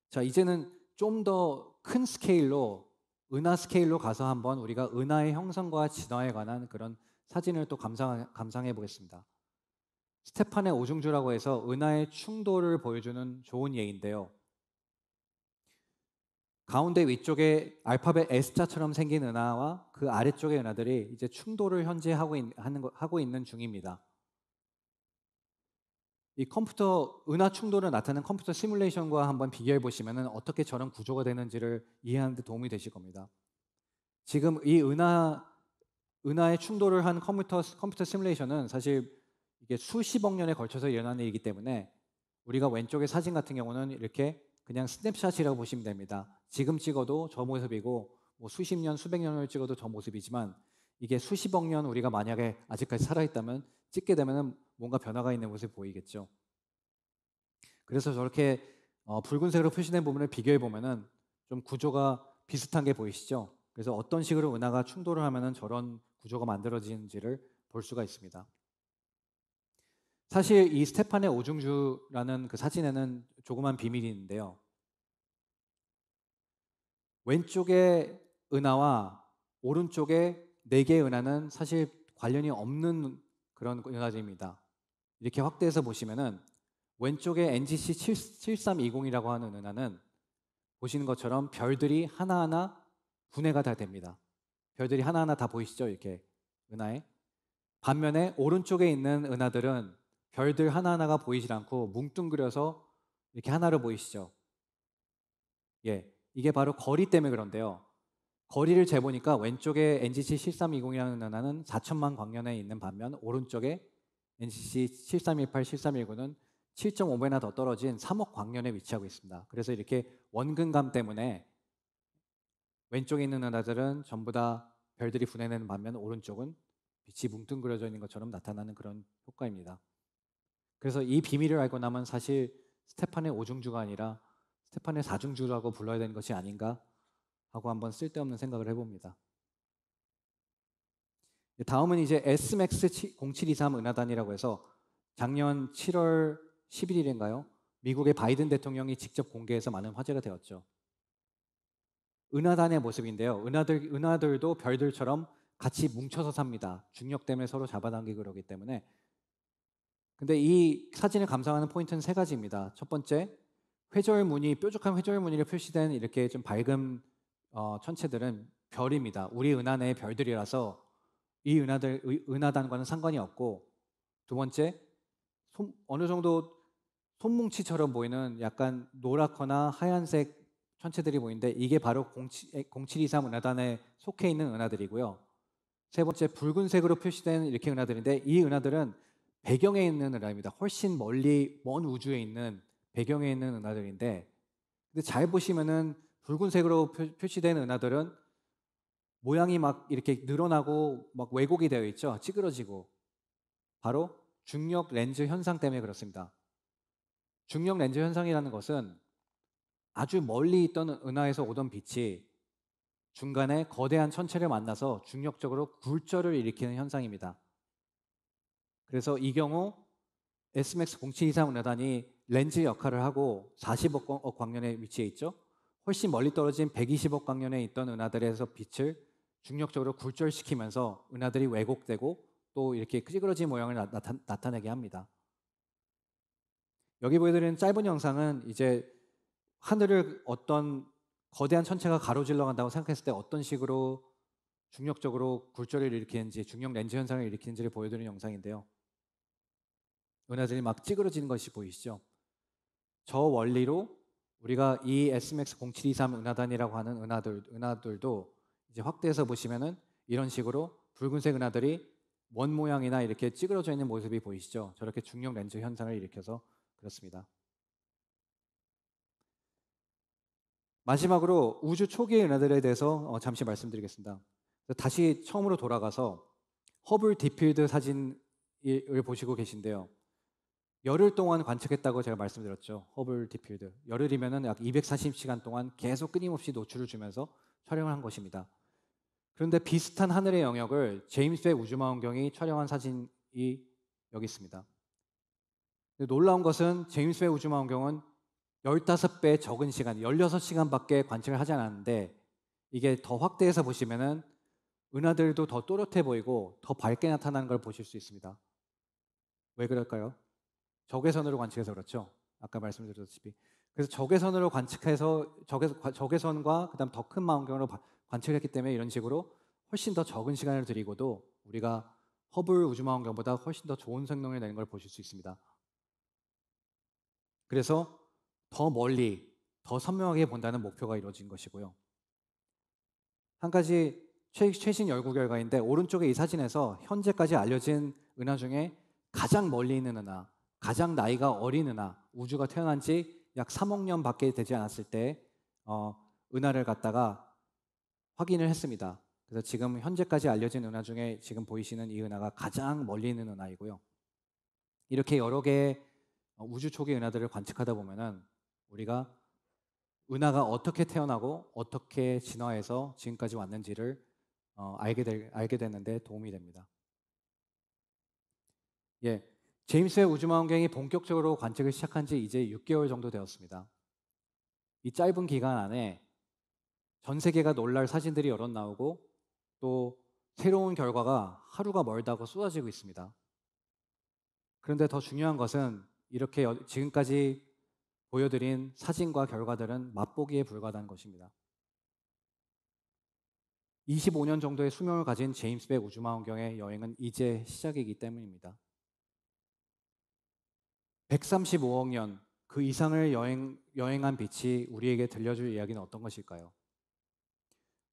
자, 이제는 좀 더 큰 스케일로 은하 스케일로 가서 한번 우리가 은하의 형성과 진화에 관한 그런 사진을 또 감상, 감상해 보겠습니다. 스테판의 오중주라고 해서 은하의 충돌을 보여주는 좋은 예인데요. 가운데 위쪽에 알파벳 S자처럼 생긴 은하와 그 아래쪽의 은하들이 이제 충돌을 현재 하고, 있, 하는, 하고 있는 중입니다. 이 컴퓨터 은하 충돌을 나타낸 컴퓨터 시뮬레이션과 한번 비교해 보시면 어떻게 저런 구조가 되는지를 이해하는 데 도움이 되실 겁니다. 지금 이 은하 은하의 충돌을 한 컴퓨터 컴퓨터 시뮬레이션은 사실 이게 수십억 년에 걸쳐서 일어난 일이기 때문에 우리가 왼쪽의 사진 같은 경우는 이렇게 그냥 스냅샷이라고 보시면 됩니다. 지금 찍어도 저 모습이고 뭐 수십 년, 수백 년을 찍어도 저 모습이지만 이게 수십억 년 우리가 만약에 아직까지 살아있다면 찍게 되면 뭔가 변화가 있는 모습이 보이겠죠. 그래서 저렇게 어, 붉은색으로 표시된 부분을 비교해 보면은 좀 구조가 비슷한 게 보이시죠? 그래서 어떤 식으로 은하가 충돌을 하면은 저런 구조가 만들어지는지를 볼 수가 있습니다. 사실 이 스테판의 오중주라는 그 사진에는 조그만 비밀이 있는데요. 왼쪽에 은하와 오른쪽에 네 개의 은하는 사실 관련이 없는 그런 은하들입니다. 이렇게 확대해서 보시면은 왼쪽에 NGC 7320이라고 하는 은하는 보시는 것처럼 별들이 하나하나 분해가 다 됩니다. 별들이 하나하나 다 보이시죠? 이렇게 은하에. 반면에 오른쪽에 있는 은하들은 별들 하나하나가 보이질 않고 뭉뚱그려서 이렇게 하나로 보이시죠? 예. 이게 바로 거리 때문에 그런데요. 거리를 재보니까 왼쪽에 NGC 7320이라는 은하는 4천만 광년에 있는 반면 오른쪽에 NGC 7318, 7319는 7.5배나 더 떨어진 3억 광년에 위치하고 있습니다. 그래서 이렇게 원근감 때문에 왼쪽에 있는 은하들은 전부 다 별들이 분해되는 반면 오른쪽은 빛이 뭉뚱그려져 있는 것처럼 나타나는 그런 효과입니다. 그래서 이 비밀을 알고 나면 사실 스테판의 오중주가 아니라 스테판의 사중주라고 불러야 되는 것이 아닌가 하고 한번 쓸데없는 생각을 해봅니다. 다음은 이제 SMX 0723 은하단이라고 해서 작년 7월 11일인가요? 미국의 바이든 대통령이 직접 공개해서 많은 화제가 되었죠. 은하단의 모습인데요. 은하들, 은하들도 별들처럼 같이 뭉쳐서 삽니다. 중력 때문에 서로 잡아당기고 그러기 때문에. 근데 이 사진을 감상하는 포인트는 세 가지입니다. 첫 번째, 회절 무늬, 뾰족한 회절 무늬로 표시된 이렇게 좀 밝은 어, 천체들은 별입니다. 우리 은하내의 별들이라서 이 은하들 은하단과는 상관이 없고 두 번째 솜, 어느 정도 손뭉치처럼 보이는 약간 노랗거나 하얀색 천체들이 보이는데 이게 바로 0723 은하단에 속해 있는 은하들이고요. 세 번째 붉은색으로 표시된 이렇게 은하들인데 이 은하들은 배경에 있는 은하입니다. 훨씬 멀리 먼 우주에 있는 배경에 있는 은하들인데 근데 잘 보시면은 붉은색으로 표시된 은하들은 모양이 막 이렇게 늘어나고 막 왜곡이 되어 있죠. 찌그러지고 바로 중력 렌즈 현상 때문에 그렇습니다. 중력 렌즈 현상이라는 것은 아주 멀리 있던 은하에서 오던 빛이 중간에 거대한 천체를 만나서 중력적으로 굴절을 일으키는 현상입니다. 그래서 이 경우 SMX 0 7이상 은하단이 렌즈 역할을 하고 40억 광년에 위치해 있죠. 훨씬 멀리 떨어진 120억 광년에 있던 은하들에서 빛을 중력적으로 굴절시키면서 은하들이 왜곡되고 또 이렇게 찌그러진 모양을 나타, 내게 합니다. 여기 보여드리는 짧은 영상은 이제 하늘을 어떤 거대한 천체가 가로질러 간다고 생각했을 때 어떤 식으로 중력적으로 굴절을 일으키는지 중력 렌즈 현상을 일으키는지를 보여드리는 영상인데요. 은하들이 막 찌그러지는 것이 보이시죠? 저 원리로 우리가 이 SMX 0723 은하단이라고 하는 은하들 은하들도 이제 확대해서 보시면은 이런 식으로 붉은색 은하들이 원 모양이나 이렇게 찌그러져 있는 모습이 보이시죠? 저렇게 중력 렌즈 현상을 일으켜서 그렇습니다. 마지막으로 우주 초기의 은하들에 대해서 어, 잠시 말씀드리겠습니다. 다시 처음으로 돌아가서 허블 디필드 사진을 보시고 계신데요. 열흘 동안 관측했다고 제가 말씀드렸죠. 허블 디필드. 열흘이면약 240시간 동안 계속 끊임없이 노출을 주면서 촬영을 한 것입니다. 그런데 비슷한 하늘의 영역을 제임스 의 우주망원경이 촬영한 사진이 여기 있습니다. 놀라운 것은 제임스 의 우주망원경은 15배 적은 시간, 16시간밖에 관측을 하지 않았는데 이게 더 확대해서 보시면은 은하들도 더 또렷해 보이고 더 밝게 나타나는 걸 보실 수 있습니다. 왜 그럴까요? 적외선으로 관측해서 그렇죠. 아까 말씀드렸다시피. 그래서 적외선으로 관측해서 적외, 선과 그다음 더 큰 망원경으로 관측했기 때문에 이런 식으로 훨씬 더 적은 시간을 들이고도 우리가 허블 우주망원경보다 훨씬 더 좋은 성능을 내는 걸 보실 수 있습니다. 그래서 더 멀리, 더 선명하게 본다는 목표가 이루어진 것이고요. 한 가지 최, 신 연구 결과인데 오른쪽에 이 사진에서 현재까지 알려진 은하 중에 가장 멀리 있는 은하 가장 나이가 어린 은하, 우주가 태어난 지 약 3억 년밖에 되지 않았을 때 어, 은하를 갖다가 확인을 했습니다. 그래서 지금 현재까지 알려진 은하 중에 지금 보이시는 이 은하가 가장 멀리 있는 은하이고요. 이렇게 여러 개의 어, 우주 초기 은하들을 관측하다 보면은 우리가 은하가 어떻게 태어나고 어떻게 진화해서 지금까지 왔는지를 어, 알게, 될, 알게 되는데 도움이 됩니다. 예, 제임스의 우주망원경이 본격적으로 관측을 시작한 지 이제 6개월 정도 되었습니다. 이 짧은 기간 안에 전 세계가 놀랄 사진들이 여럿 나오고 또 새로운 결과가 하루가 멀다고 쏟아지고 있습니다. 그런데 더 중요한 것은 이렇게 지금까지 보여드린 사진과 결과들은 맛보기에 불과다는 것입니다. 25년 정도의 수명을 가진 제임스 백 우주망원경의 여행은 이제 시작이기 때문입니다. 135억 년 그 이상을 여행, 여행한 빛이 우리에게 들려줄 이야기는 어떤 것일까요?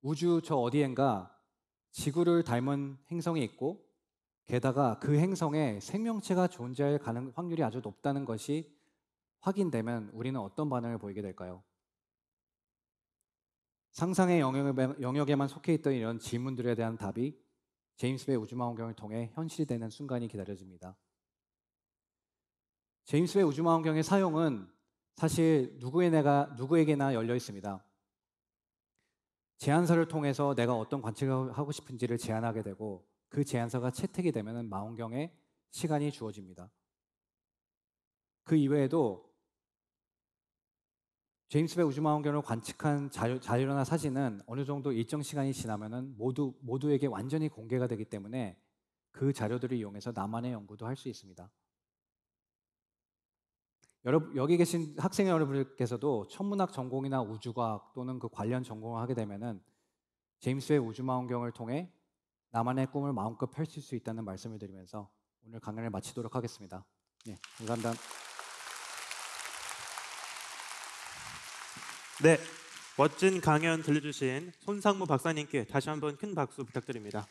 우주 저 어디엔가 지구를 닮은 행성이 있고 게다가 그 행성에 생명체가 존재할 가능, 확률이 아주 높다는 것이 확인되면 우리는 어떤 반응을 보이게 될까요? 상상의 영역에만 속해 있던 이런 질문들에 대한 답이 제임스 웨 우주망원경을 통해 현실이 되는 순간이 기다려집니다. 제임스 웨 우주망원경의 사용은 사실 누구에게 의 내가, 누구나 열려 있습니다. 제안서를 통해서 내가 어떤 관측을 하고 싶은지를 제안하게 되고 그 제안서가 채택이 되면 망원경에 시간이 주어집니다. 그 이외에도 제임스 웹 우주망원경을 관측한 자료, 자료나 사진은 어느 정도 일정 시간이 지나면 모두 모두에게 완전히 공개가 되기 때문에 그 자료들을 이용해서 나만의 연구도 할 수 있습니다. 여러분 여기 계신 학생 여러분께서도 천문학 전공이나 우주과학 또는 그 관련 전공을 하게 되면은 제임스의 우주망원경을 통해 나만의 꿈을 마음껏 펼칠 수 있다는 말씀을 드리면서 오늘 강연을 마치도록 하겠습니다. 네, 감사합니다. 네, 멋진 강연 들려주신 손상무 박사님께 다시 한번 큰 박수 부탁드립니다.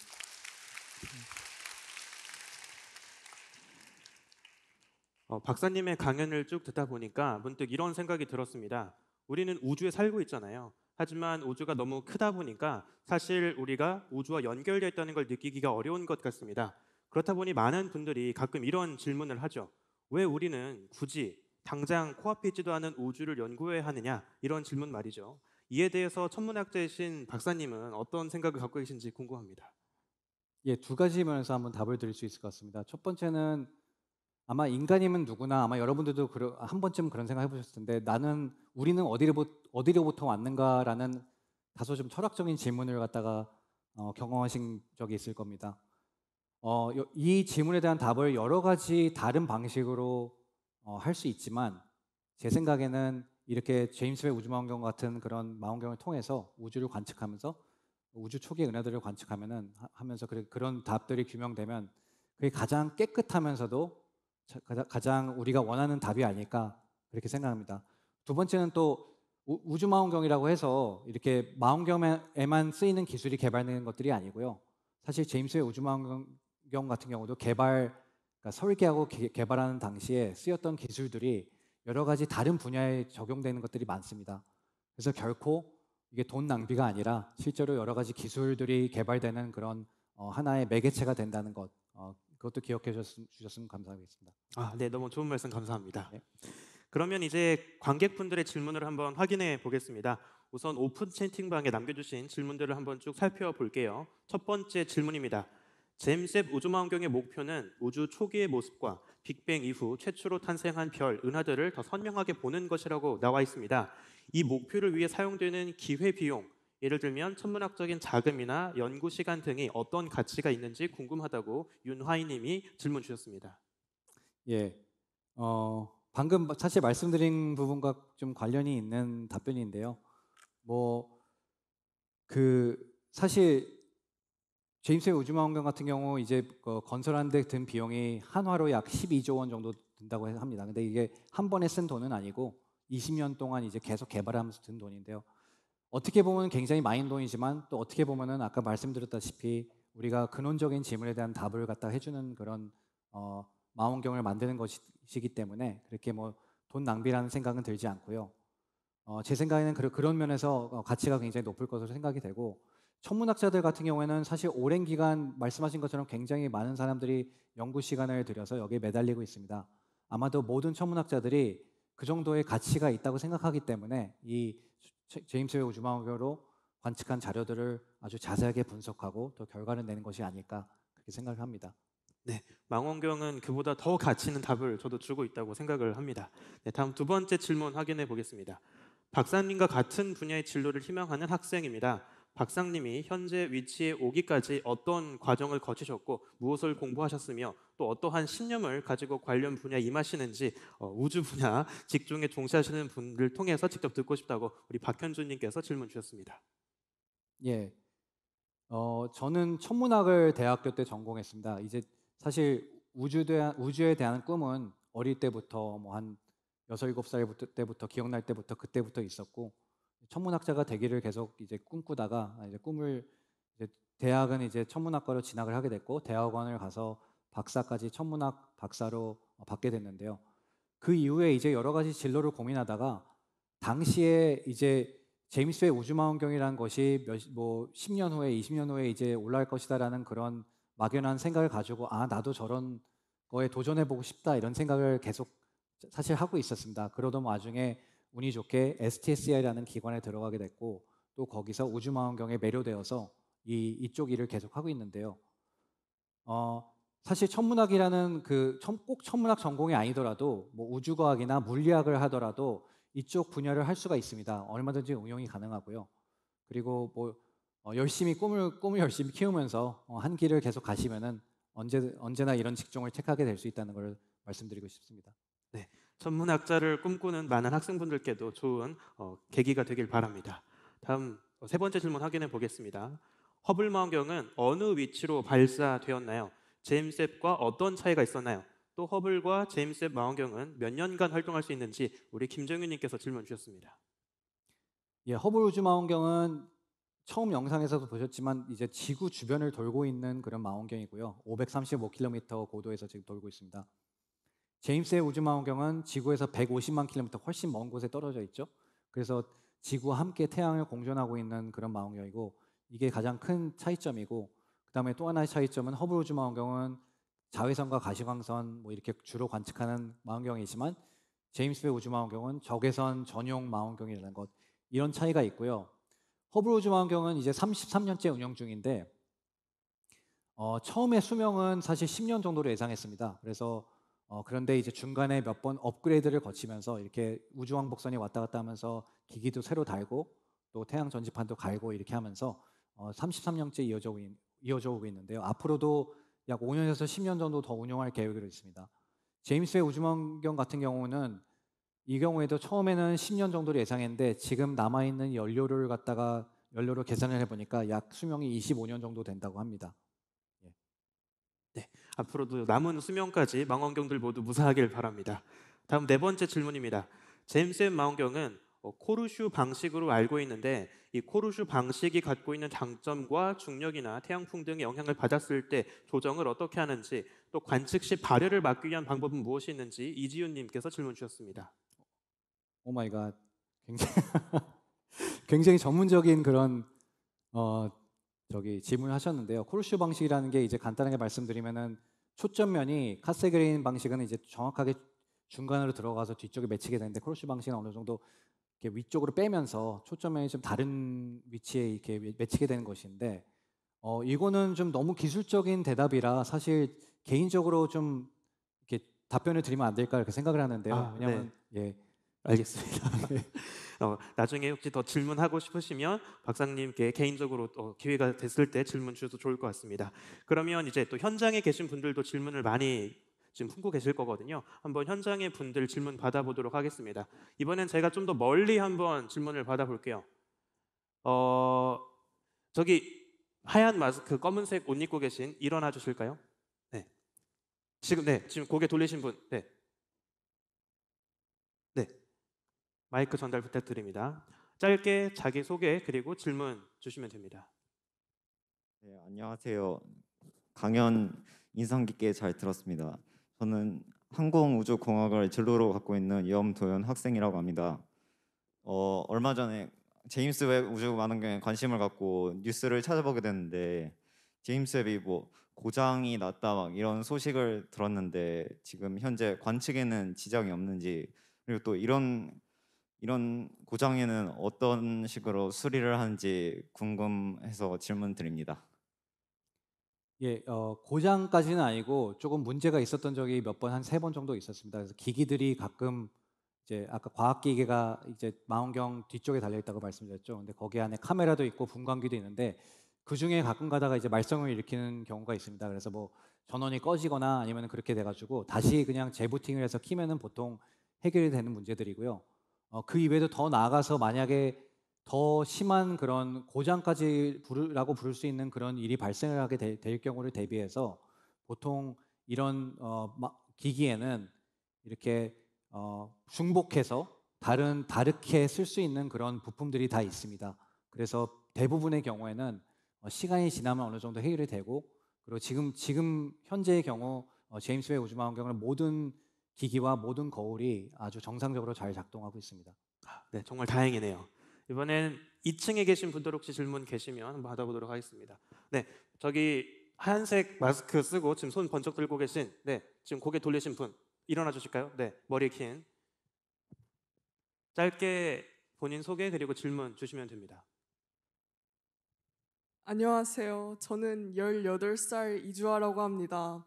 어, 박사님의 강연을 쭉 듣다 보니까 문득 이런 생각이 들었습니다. 우리는 우주에 살고 있잖아요. 하지만 우주가 너무 크다 보니까 사실 우리가 우주와 연결되어 있다는 걸 느끼기가 어려운 것 같습니다. 그렇다 보니 많은 분들이 가끔 이런 질문을 하죠. 왜 우리는 굳이 당장 코앞에 있지도 않은 우주를 연구해야 하느냐? 이런 질문 말이죠. 이에 대해서 천문학자이신 박사님은 어떤 생각을 갖고 계신지 궁금합니다. 예, 두 가지 면에서 한번 답을 드릴 수 있을 것 같습니다. 첫 번째는 아마 인간이면 누구나 아마 여러분들도 그러, 한 번쯤 그런 생각 해보셨을 텐데 나는 우리는 어디로, 어디로부터 왔는가라는 다소 좀 철학적인 질문을 갖다가 어, 경험하신 적이 있을 겁니다. 어, 이 질문에 대한 답을 여러 가지 다른 방식으로 어, 할수 있지만 제 생각에는 이렇게 제임스 웹 우주망원경 같은 그런 망원경을 통해서 우주를 관측하면서 우주 초기의 은하들을 관측하면은 하면서 그런 답들이 규명되면 그게 가장 깨끗하면서도 가장 우리가 원하는 답이 아닐까 그렇게 생각합니다. 두 번째는 또 우주 망원경이라고 해서 이렇게 망원경에만 쓰이는 기술이 개발된 것들이 아니고요. 사실 제임스의 우주 망원경 같은 경우도 개발 그러니까 설계하고 개, 발하는 당시에 쓰였던 기술들이 여러 가지 다른 분야에 적용되는 것들이 많습니다. 그래서 결코 이게 돈 낭비가 아니라 실제로 여러 가지 기술들이 개발되는 그런 어, 하나의 매개체가 된다는 것 그것도 기억해 주셨으면 감사하겠습니다. 아, 네, 너무 좋은 말씀 감사합니다. 네. 그러면 이제 관객분들의 질문을 한번 확인해 보겠습니다. 우선 오픈 채팅방에 남겨주신 질문들을 한번 쭉 살펴볼게요. 첫 번째 질문입니다. 잼셉 우주망원경의 목표는 우주 초기의 모습과 빅뱅 이후 최초로 탄생한 별, 은하들을 더 선명하게 보는 것이라고 나와 있습니다. 이 목표를 위해 사용되는 기회 비용, 예를 들면 천문학적인 자금이나 연구 시간 등이 어떤 가치가 있는지 궁금하다고 윤화희님이 질문 주셨습니다. 예, 어, 방금 사실 말씀드린 부분과 좀 관련이 있는 답변인데요. 뭐 그 사실 제임스의 우주망 원경 같은 경우 이제 그 건설하는 데든 비용이 한화로 약 12조 원 정도 든다고 합니다. 근데 이게 한 번에 쓴 돈은 아니고 20년 동안 이제 계속 개발하면서 든 돈인데요. 어떻게 보면 굉장히 마인동이지만 또 어떻게 보면은 아까 말씀드렸다시피 우리가 근원적인 질문에 대한 답을 갖다 해주는 그런 어, 망원경을 만드는 것이기 때문에 그렇게 뭐 돈 낭비라는 생각은 들지 않고요. 어, 제 생각에는 그런 면에서 어, 가치가 굉장히 높을 것으로 생각이 되고 천문학자들 같은 경우에는 사실 오랜 기간 말씀하신 것처럼 굉장히 많은 사람들이 연구 시간을 들여서 여기에 매달리고 있습니다. 아마도 모든 천문학자들이 그 정도의 가치가 있다고 생각하기 때문에 이 제임스의 우주망원경으로 관측한 자료들을 아주 자세하게 분석하고 또 결과를 내는 것이 아닐까 그렇게 생각합니다. 네, 망원경은 그보다 더 가치 있는 답을 저도 주고 있다고 생각을 합니다. 네, 다음 두 번째 질문 확인해 보겠습니다. 박사님과 같은 분야의 진로를 희망하는 학생입니다. 박사님이 현재 위치에 오기까지 어떤 과정을 거치셨고 무엇을 공부하셨으며 또 어떠한 신념을 가지고 관련 분야에 임하시는지 어, 우주 분야 (laughs) 직종에 종사하시는 분들 통해서 직접 듣고 싶다고 우리 박현준님께서 질문 주셨습니다. 예, 어, 저는 천문학을 대학교 때 전공했습니다. 이제 사실 우주 대한, 우주에 대한 꿈은 어릴 때부터 뭐한 여섯 살 때부터 기억날 때부터 그때부터 있었고 천문학자가 되기를 계속 이제 꿈꾸다가 아, 이제 꿈을 이제 대학은 이제 천문학과로 진학을 하게 됐고 대학원을 가서 박사까지 천문학 박사로 어, 받게 됐는데요. 그 이후에 이제 여러 가지 진로를 고민하다가 당시에 이제 제임스의 우주망원경이라는 것이 몇, 뭐 10년 후에 20년 후에 이제 올라올 것이다라는 그런 막연한 생각을 가지고 아 나도 저런 거에 도전해 보고 싶다 이런 생각을 계속 사실 하고 있었습니다. 그러던 와중에 운이 좋게 s t s i 라는 기관에 들어가게 됐고 또 거기서 우주망원경에 매료되어서 이 이쪽 일을 계속 하고 있는데요. 어, 사실 천문학이라는 그꼭 천문학 전공이 아니더라도 뭐 우주과학이나 물리학을 하더라도 이쪽 분야를 할 수가 있습니다. 얼마든지 응용이 가능하고요. 그리고 뭐 어, 열심히 꿈을 꿈을 열심히 키우면서 어, 한 길을 계속 가시면은 언제 언제나 이런 직종을 택하게 될 수 있다는 걸 말씀드리고 싶습니다. 네. 전문학자를 꿈꾸는 많은 학생분들께도 좋은 어, 계기가 되길 바랍니다. 다음 어, 세 번째 질문 확인해 보겠습니다. 허블 망원경은 어느 위치로 발사되었나요? 제임스 과 어떤 차이가 있었나요? 또 허블과 제임스 망원경은 몇 년간 활동할 수 있는지 우리 김정윤님께서 질문 주셨습니다. 예, 허블 우주 망원경은 처음 영상에서도 보셨지만 이제 지구 주변을 돌고 있는 그런 망원경이고요. 535km 고도에서 지금 돌고 있습니다. 제임스의 우주망원경은 지구에서 150만 킬로미터 훨씬 먼 곳에 떨어져 있죠. 그래서 지구와 함께 태양을 공존하고 있는 그런 망원경이고 이게 가장 큰 차이점이고 그다음에 또 하나의 차이점은 허블 우주망원경은 자외선과 가시광선 뭐 이렇게 주로 관측하는 망원경이지만 제임스 의 우주망원경은 적외선 전용 망원경이라는 것 이런 차이가 있고요. 허블 우주망원경은 이제 33년째 운영 중인데 어, 처음에 수명은 사실 10년 정도로 예상했습니다. 그래서 어, 그런데 이제 중간에 몇 번 업그레이드를 거치면서 이렇게 우주왕복선이 왔다 갔다 하면서 기기도 새로 달고 또 태양 전지판도 갈고 이렇게 하면서 어, 33년째 이어져, 이어져 오고 있는데요. 앞으로도 약 5년에서 10년 정도 더 운영할 계획으로 있습니다. 제임스의 우주망경 같은 경우는 이 경우에도 처음에는 10년 정도를 예상했는데 지금 남아 있는 연료를 갖다가 연료로 계산을 해보니까 약 수명이 25년 정도 된다고 합니다. 예. 네. 앞으로도 남은 수명까지 망원경들 모두 무사하길 바랍니다. 다음 네 번째 질문입니다. 제임스 망원경은 어, 코르슈 방식으로 알고 있는데 이 코르슈 방식이 갖고 있는 장점과 중력이나 태양풍 등의 영향을 받았을 때 조정을 어떻게 하는지 또 관측 시 발열을 막기 위한 방법은 무엇이 있는지 이지윤 님께서 질문 주셨습니다. 오 마이 갓. 굉장히 (laughs) 굉장히 전문적인 그런 어 저기 질문을 하셨는데요. 코르슈 방식이라는 게 이제 간단하게 말씀드리면은 초점면이 카세그레인 방식은 이제 정확하게 중간으로 들어가서 뒤쪽에 맺히게 되는데 크로슈 방식은 어느 정도 이렇게 위쪽으로 빼면서 초점면이 좀 다른 위치에 이렇게 맺히게 되는 것인데 어, 이거는 좀 너무 기술적인 대답이라 사실 개인적으로 좀 이렇게 답변을 드리면 안 될까 이렇게 생각을 하는데요. 아, 네. 왜냐하면 네. 예 알겠습니다. (laughs) 네. 어, 나중에 혹시 더 질문하고 싶으시면 박사님께 개인적으로 어, 기회가 됐을 때 질문 주셔도 좋을 것 같습니다. 그러면 이제 또 현장에 계신 분들도 질문을 많이 지금 품고 계실 거거든요. 한번 현장의 분들 질문 받아보도록 하겠습니다. 이번엔 제가 좀 더 멀리 한번 질문을 받아볼게요. 어, 저기 하얀 마스크, 그 검은색 옷 입고 계신 일어나 주실까요? 네. 지금 네, 지금 고개 돌리신 분. 네. 마이크 전달 부탁드립니다. 짧게 자기 소개 그리고 질문 주시면 됩니다. 네, 안녕하세요. 강연 인상 깊게 잘 들었습니다. 저는 항공우주공학을 진로로 갖고 있는 염도현 학생이라고 합니다. 어, 얼마 전에 제임스 웹 우주 만원경에 관심을 갖고 뉴스를 찾아보게 됐는데 제임스 웹이 뭐 고장이 났다 막 이런 소식을 들었는데 지금 현재 관측에는 지장이 없는지 그리고 또 이런 이런 고장에는 어떤 식으로 수리를 하는지 궁금해서 질문 드립니다. 예, 어, 고장까지는 아니고 조금 문제가 있었던 적이 몇 번 한 세 번 정도 있었습니다. 그래서 기기들이 가끔 이제 아까 과학 기계가 이제 망원경 뒤쪽에 달려 있다고 말씀드렸죠. 근데 거기 안에 카메라도 있고 분광기도 있는데 그 중에 가끔 가다가 이제 말썽을 일으키는 경우가 있습니다. 그래서 뭐 전원이 꺼지거나 아니면 그렇게 돼가지고 다시 그냥 재부팅을 해서 키면은 보통 해결이 되는 문제들이고요. 어, 그 이외에도 더 나아가서 만약에 더 심한 그런 고장까지 부르라고 부를 수 있는 그런 일이 발생을 하게 되, 될 경우를 대비해서 보통 이런 어, 기기에는 이렇게 어, 중복해서 다른 다르게 쓸 수 있는 그런 부품들이 다 있습니다. 그래서 대부분의 경우에는 어, 시간이 지나면 어느 정도 해결이 되고 그리고 지금 지금 현재의 경우 어, 제임스 웨이 우주망원경을 모든 기기와 모든 거울이 아주 정상적으로 잘 작동하고 있습니다. 아, 네, 정말 다행이네요. 이번엔 2층에 계신 분들 혹시 질문 계시면 받아보도록 하겠습니다. 네, 저기 하얀색 마스크 쓰고 지금 손 번쩍 들고 계신 네, 지금 고개 돌리신 분 일어나 주실까요? 네, 머리 긴 짧게 본인 소개 그리고 질문 주시면 됩니다. 안녕하세요. 저는 18살 이주아라고 합니다.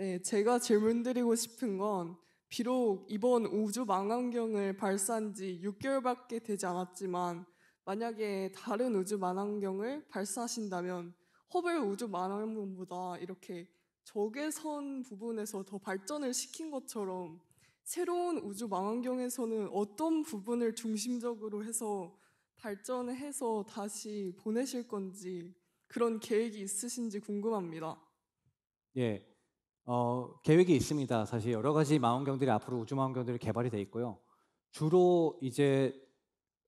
네, 제가 질문드리고 싶은 건 비록 이번 우주 망원경을 발사한 지 6개월밖에 되지 않았지만 만약에 다른 우주 망원경을 발사하신다면 허블 우주 망원경보다 이렇게 적외선 부분에서 더 발전을 시킨 것처럼 새로운 우주 망원경에서는 어떤 부분을 중심적으로 해서 발전해서 다시 보내실 건지 그런 계획이 있으신지 궁금합니다. 예, 어, 계획이 있습니다. 사실 여러 가지 망원경들이 앞으로 우주 망원경들이 개발이 돼 있고요. 주로 이제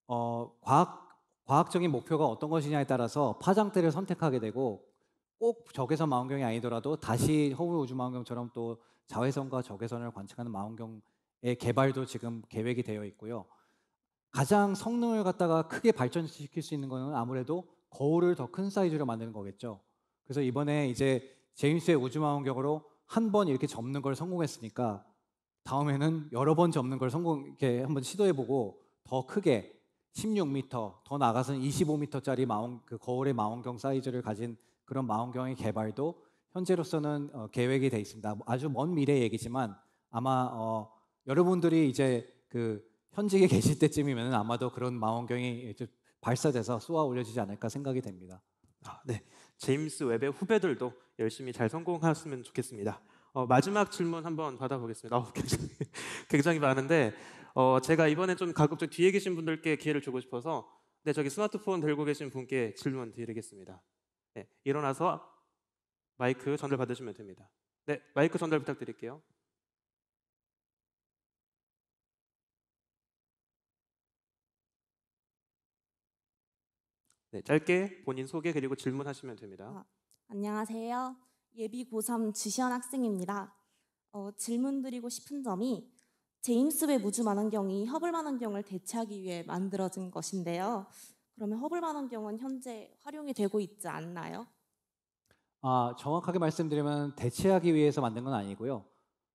어, 과학 과학적인 목표가 어떤 것이냐에 따라서 파장대를 선택하게 되고 꼭 적외선 망원경이 아니더라도 다시 허울 우주 망원경처럼 또 자외선과 적외선을 관측하는 망원경의 개발도 지금 계획이 되어 있고요. 가장 성능을 갖다가 크게 발전시킬 수 있는 것은 아무래도 거울을 더 큰 사이즈로 만드는 거겠죠. 그래서 이번에 이제 제임스의 우주 망원경으로 한번 이렇게 접는 걸 성공했으니까 다음에는 여러 번 접는 걸 성공 이렇게 한번 시도해보고 더 크게 16m 더 나가서는 25m짜리 마원 그 거울의 망원경 사이즈를 가진 그런 망원경의 개발도 현재로서는 어, 계획이 돼 있습니다. 아주 먼 미래 얘기지만 아마 어, 여러분들이 이제 그 현직에 (laughs) 계실 때쯤이면 아마도 그런 망원경이 발사돼서 쏘아 올려지지 않을까 생각이 됩니다. 아, 네, 제임스 웹의 후배들도 열심히 잘 성공하셨으면 좋겠습니다. 어, 마지막 질문 한번 받아보겠습니다. 어, 굉장히, (laughs) 굉장히, 많은데 어, 제가 이번에 좀 가급적 뒤에 계신 분들께 기회를 주고 싶어서 네, 저기 스마트폰 들고 계신 분께 질문 드리겠습니다. 네, 일어나서 마이크 전달 받으시면 됩니다. 네, 마이크 전달 부탁드릴게요. 네, 짧게 본인 소개 그리고 질문하시면 됩니다. 아. 안녕하세요. 예비 고3 지시현 학생입니다. 어, 질문 드리고 싶은 점이 제임스 웹 우주 만원경이 허블 만원경을 대체하기 위해 만들어진 것인데요. 그러면 허블 만원경은 현재 활용이 되고 있지 않나요? 아, 정확하게 말씀드리면 대체하기 위해서 만든 건 아니고요.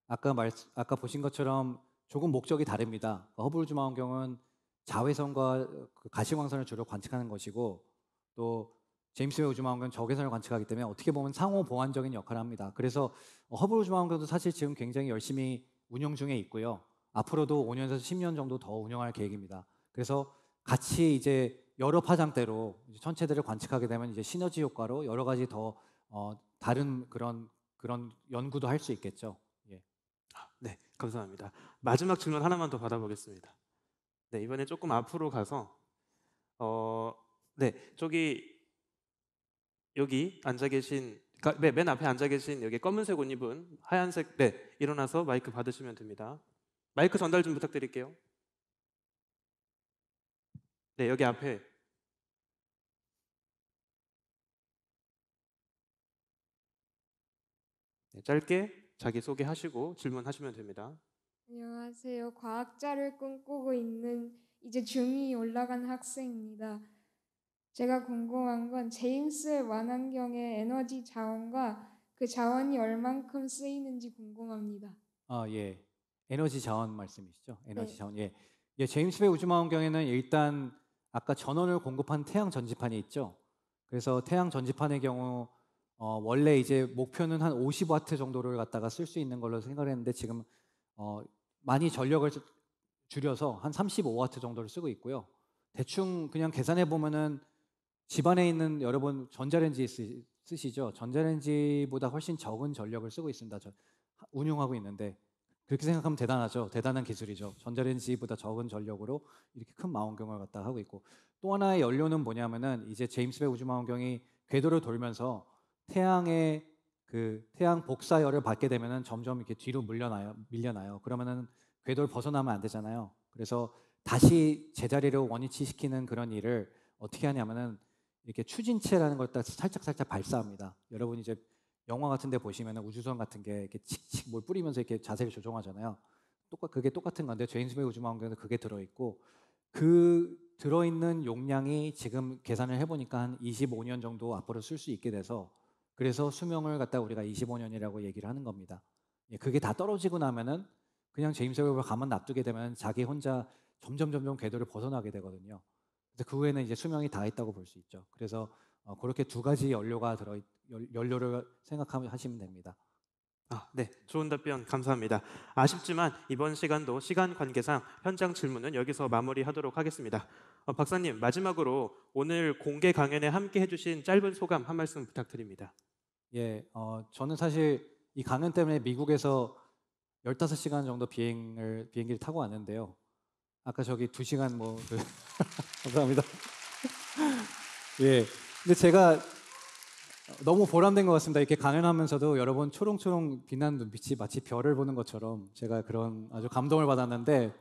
아까 말 아까 보신 것처럼 조금 목적이 다릅니다. 그러니까 허블 우주 만원경은 자외선과 그 가시광선을 주로 관측하는 것이고 또 제임스 웨우주망원경은 적외선을 관측하기 때문에 어떻게 보면 상호 보완적인 역할을 합니다. 그래서 허블 주망원경도 사실 지금 굉장히 열심히 운영 중에 있고요. 앞으로도 5년에서 10년 정도 더 운영할 계획입니다. 그래서 같이 이제 여러 파장대로 이제 천체들을 관측하게 되면 이제 시너지 효과로 여러 가지 더 어, 다른 그런 그런 연구도 할 수 있겠죠. 예. 네, 감사합니다. 마지막 질문 하나만 더 받아보겠습니다. 네, 이번에 조금 앞으로 가서 어, 네, 저기 여기 앉아 계신 그러니까 맨 앞에 앉아 계신 여기 검은색 옷 입은 하얀색 네 일어나서 마이크 받으시면 됩니다. 마이크 전달 좀 부탁드릴게요. 네 여기 앞에 네, 짧게 자기 소개하시고 질문하시면 됩니다. 안녕하세요. 과학자를 꿈꾸고 있는 이제 중2 올라간 학생입니다. 제가 궁금한 건 제임스의 완환경의 에너지 자원과 그 자원이 얼만큼 쓰이는지 궁금합니다. 아 예, 에너지 자원 말씀이시죠? 에너지 네. 자원 예. 예, 제임스의 우주망원경에는 일단 아까 전원을 공급한 태양 전지판이 있죠. 그래서 태양 전지판의 경우 어, 원래 이제 목표는 한 50와트 정도를 갖다가 쓸 수 있는 걸로 생각을 했는데 지금 어, 많이 전력을 줄여서 한 35와트 정도를 쓰고 있고요. 대충 그냥 계산해 보면은 집안에 있는 여러분 전자레인지 쓰, 쓰시죠? 전자레인지보다 훨씬 적은 전력을 쓰고 있습니다. 저, 운용하고 있는데 그렇게 생각하면 대단하죠. 대단한 기술이죠. 전자레인지보다 적은 전력으로 이렇게 큰 망원경을 갖다 하고 있고 또 하나의 연료는 뭐냐면은 이제 제임스 웹 우주 망원경이 궤도를 돌면서 태양의 그 태양 복사열을 받게 되면은 점점 이렇게 뒤로 물려나요. 밀려나요. 그러면은 궤도를 벗어나면 안 되잖아요. 그래서 다시 제자리로 원위치 시키는 그런 일을 어떻게 하냐면은 이렇게 추진체라는 걸딱 살짝 살짝 발사합니다. 여러분 이제 영화 같은 데 보시면 우주선 같은 게 이렇게 칙칙 뭘 뿌리면서 이렇게 자세를 조정하잖아요. 똑같 그게 똑같은 건데 제임스 웨 우주망원경에도 그게 들어 있고 그 들어 있는 용량이 지금 계산을 해 보니까 한 25년 정도 앞으로 쓸 수 있게 돼서 그래서 수명을 갖다 우리가 25년이라고 얘기를 하는 겁니다. 예, 그게 다 떨어지고 나면은 그냥 제임스 웨이를 가만 놔두게 되면 자기 혼자 점점 점점 궤도를 벗어나게 되거든요. 그 후에는 이제 수명이 다 있다고 볼 수 있죠. 그래서 어, 그렇게 두 가지 연료가 들어 연료를 생각하시면 됩니다. 아, 네. 좋은 답변 감사합니다. 아쉽지만 이번 시간도 시간 관계상 현장 질문은 여기서 마무리하도록 하겠습니다. 어, 박사님, 마지막으로 오늘 공개 강연에 함께 해 주신 짧은 소감 한 말씀 부탁드립니다. 예. 어, 저는 사실 이 강연 때문에 미국에서 15시간 정도 비행을 비행기를 타고 왔는데요. 아까 저기 두 시간 뭐 그 (laughs) 감사합니다. (laughs) 예, 근데 제가 너무 보람된 것 같습니다. 이렇게 강연하면서도 여러 분 초롱초롱 빛나는 눈빛이 마치 별을 보는 것처럼 제가 그런 아주 감동을 받았는데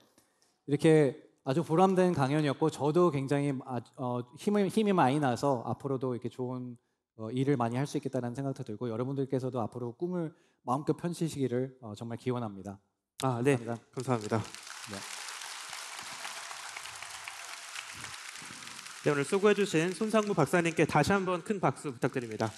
이렇게 아주 보람된 강연이었고 저도 굉장히 아, 어, 힘이, 힘이 많이 나서 앞으로도 이렇게 좋은 어, 일을 많이 할 수 있겠다는 생각도 들고 여러분들께서도 앞으로 꿈을 마음껏 펼치시기를 어, 정말 기원합니다. 아, 네. 감사합니다. 감사합니다. 네. 네, 오늘 수고해주신 손상무 박사님께 다시 한 번 큰 박수 부탁드립니다.